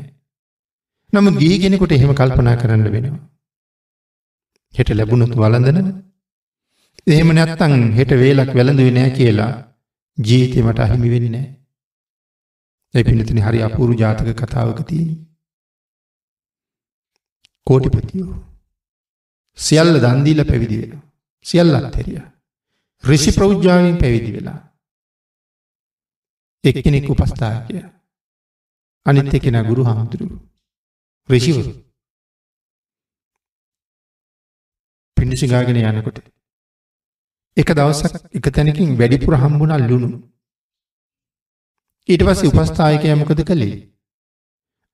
නම ගී කෙනෙකුට එහෙම කල්පනා කරන්න වෙනවා. හෙට ලැබුණුත් වලඳනන. එහෙම නැත්තං හෙට වේලක් වැළඳුවේ නෑ කියලා ජීතමට අහිමි වෙනි නෑ. ඒ පිළිතුන හරි අපූරු ජාතක කතාවක තියෙන. කෝටිපතියෝ. සියල්ල දන්දීල පැවිදි වෙන. සියල්ල අත්තෙරිය. රිෂි ප්‍රෞද්ජාවෙන් පැවිදි වෙලා. එක්කෙනෙක් උපස්ථාකය. අනිත් එකෙන ගුරු හාමුදුරු. රිෂිවරු. පිණිසිගාගෙන යනකොට. එක දවසක් එක තැනකින් වැඩිපුර හම්බුණල් ලුණු ඊට පස්සේ උපස්ථායකයා මොකද කළේ?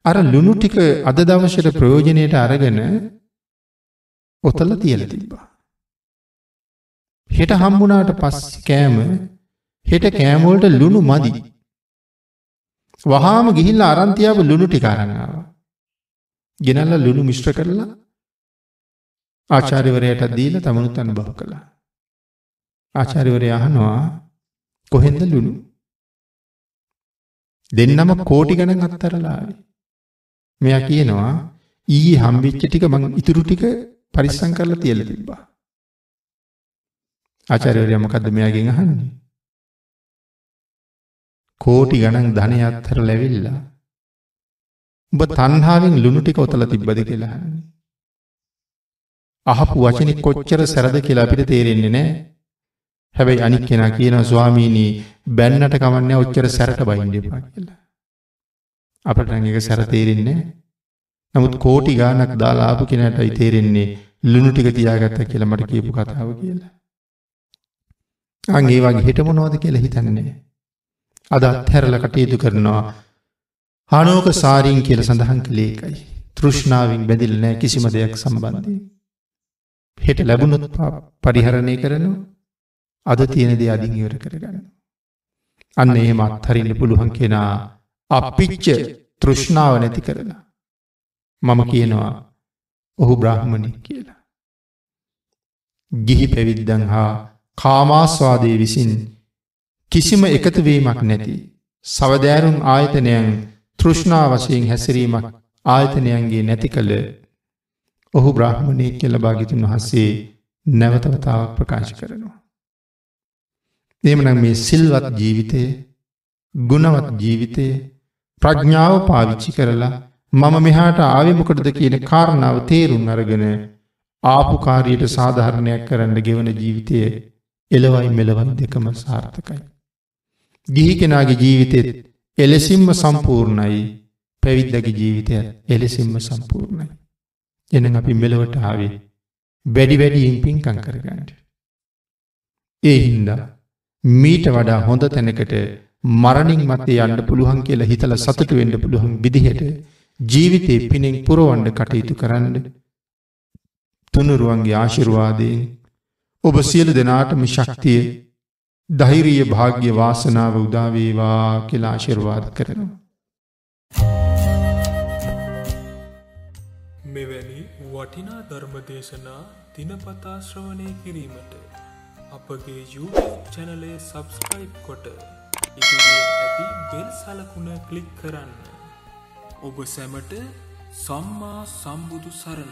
අර ලුණු ටික අද දවසේට ප්‍රයෝජනෙට අරගෙන ඔතල තියලා තිබ්බා. හෙට හම්බුණාට පස්සේ කෑම හෙට කෑම වලට ලුණු මදි. වහාම ගිහිල්ලා අරන් තියාපු ලුණු ටික අරන් ආවා. ගෙනල්ලා ලුණු මිශ්‍ර කරලා ආචාර්යවරයාට දීලා තමනුත් අනුභව කළා. ආචාර්යවරයා අහනවා කොහෙන්ද ලුණු? දෙන්නම කෝටි ගණන් අත්තරලාවි. මෙයා කියනවා ඊයේ හම්බෙච්ච ටික මං ඉතුරු ටික පරිස්සම් කරලා තියලා තිබ්බා. ආචාර්යවරයා මොකද්ද මෙයාගෙන් අහන්නේ? කෝටි ගණන් ධනය අත්හැරලා ඇවිල්ලා ඔබ තණ්හාවෙන් ලුණු ටික ඔතලා තිබ්බද කියලා අහන්නේ. අහපු වචනේ කොච්චර සැරද කියලා අපිට තේරෙන්නේ නැහැ. හැබැයි අනික් කෙනා කියනවා ස්වාමීනි බැන්නට කමන්න ඔච්චර සැරට බයින්ඩපා කියලා. අපට එක සැරතේරෙන්නේ නමුත් කෝටි ගානක් දාලාපු කෙනට අයිතේරෙන්නේ ලුණු ටික තියාගත්ත කියලා මට කියපු කතාව කියලා. අගේ වගේ හිට මොනෝද කියලා හිතන්නේ. අද අත්හැරල කටයුතු කරනවා හනෝක සාරීන් කියල සඳහන් කළේකයි. තෘෂ්ණාවෙන් බැදිල් නෑ කිසිම දෙයක් සම්බන්ධී. හෙට ලැබුණොත් පරිහරණය කරනු අද තියෙනදේ අධිං ඉවර කරගන්න. අන්න එහෙම අත්හරින්න පුළුවන් කෙනා අපිච්ච තෘෂ්ණාව නැති කරලා. මම කියනවා ඔහු බ්‍රහ්මණය කියලා. ගිහි පැවිද්දන් හා කාමාස්වාදය විසින් කිසිම එකතුවීමක් නැති සවදෑරුම් ආයතනයන් තෘෂ්ණා වශයෙන් හැසිරීමක් ආයතනයන්ගේ නැති කළ ඔහු බ්‍රහ්මණය කෙල භාගිතුන් වහස්සේ නැවතවතාවක් ප්‍රකාශ කරනවා. එමනම් මේ සිල්වත් ජීවිතය ගුණවත් ජීවිතය ප්‍රඥාව පාවිච්චි කරලා මම මෙහාට ආවිමකටද කියන කාරණාව තේරුම් අරගෙන ආපුකාරයට සාධාරණයක් කරන්න ගෙවන ජීවිතය එලවයි මෙලවන් දෙකම සාර්ථකයි. ගිහි කෙනාගේ ජීවිතෙත් එලෙසිම්ම සම්පූර්ණයි පැවිද්දගේ ජීවිතය එලෙසිම්ම සම්පූර්ණයි. එන අපි මෙලවට ආවේ වැඩි වැඩියෙන් පින්කං කරගන්නට. ඒ හින්දා මීට වඩා හොඳ තැනකට මරණින් මතේ යන්න පුළුවන් කියලා හිතල සතුට වෙන්න පුළුවන් විදිහට ජීවිතයේ පිනෙන් පුරවන්ඩ කටයුතු කරන්න තුනුරුවන්ගේ ආශිරවාදයෙන් ඔබ සියලු දෙනාටම ශක්තිය දෛරීය භාග්‍ය වාසනාව උදාවේවා කියලා ආශිර්වාද කරනවා. මෙවැනි වටිනා ධර්මදේශනා දිනපතාශ්‍රවනය කිරීමට අපගේ YouTube චැනලය සබස්ක්‍රයිබ් කොට ඇති බෙල් සලකුණ කලික් කරන්න. ඔබ සැමට සම්මා සම්බුදු සරණ.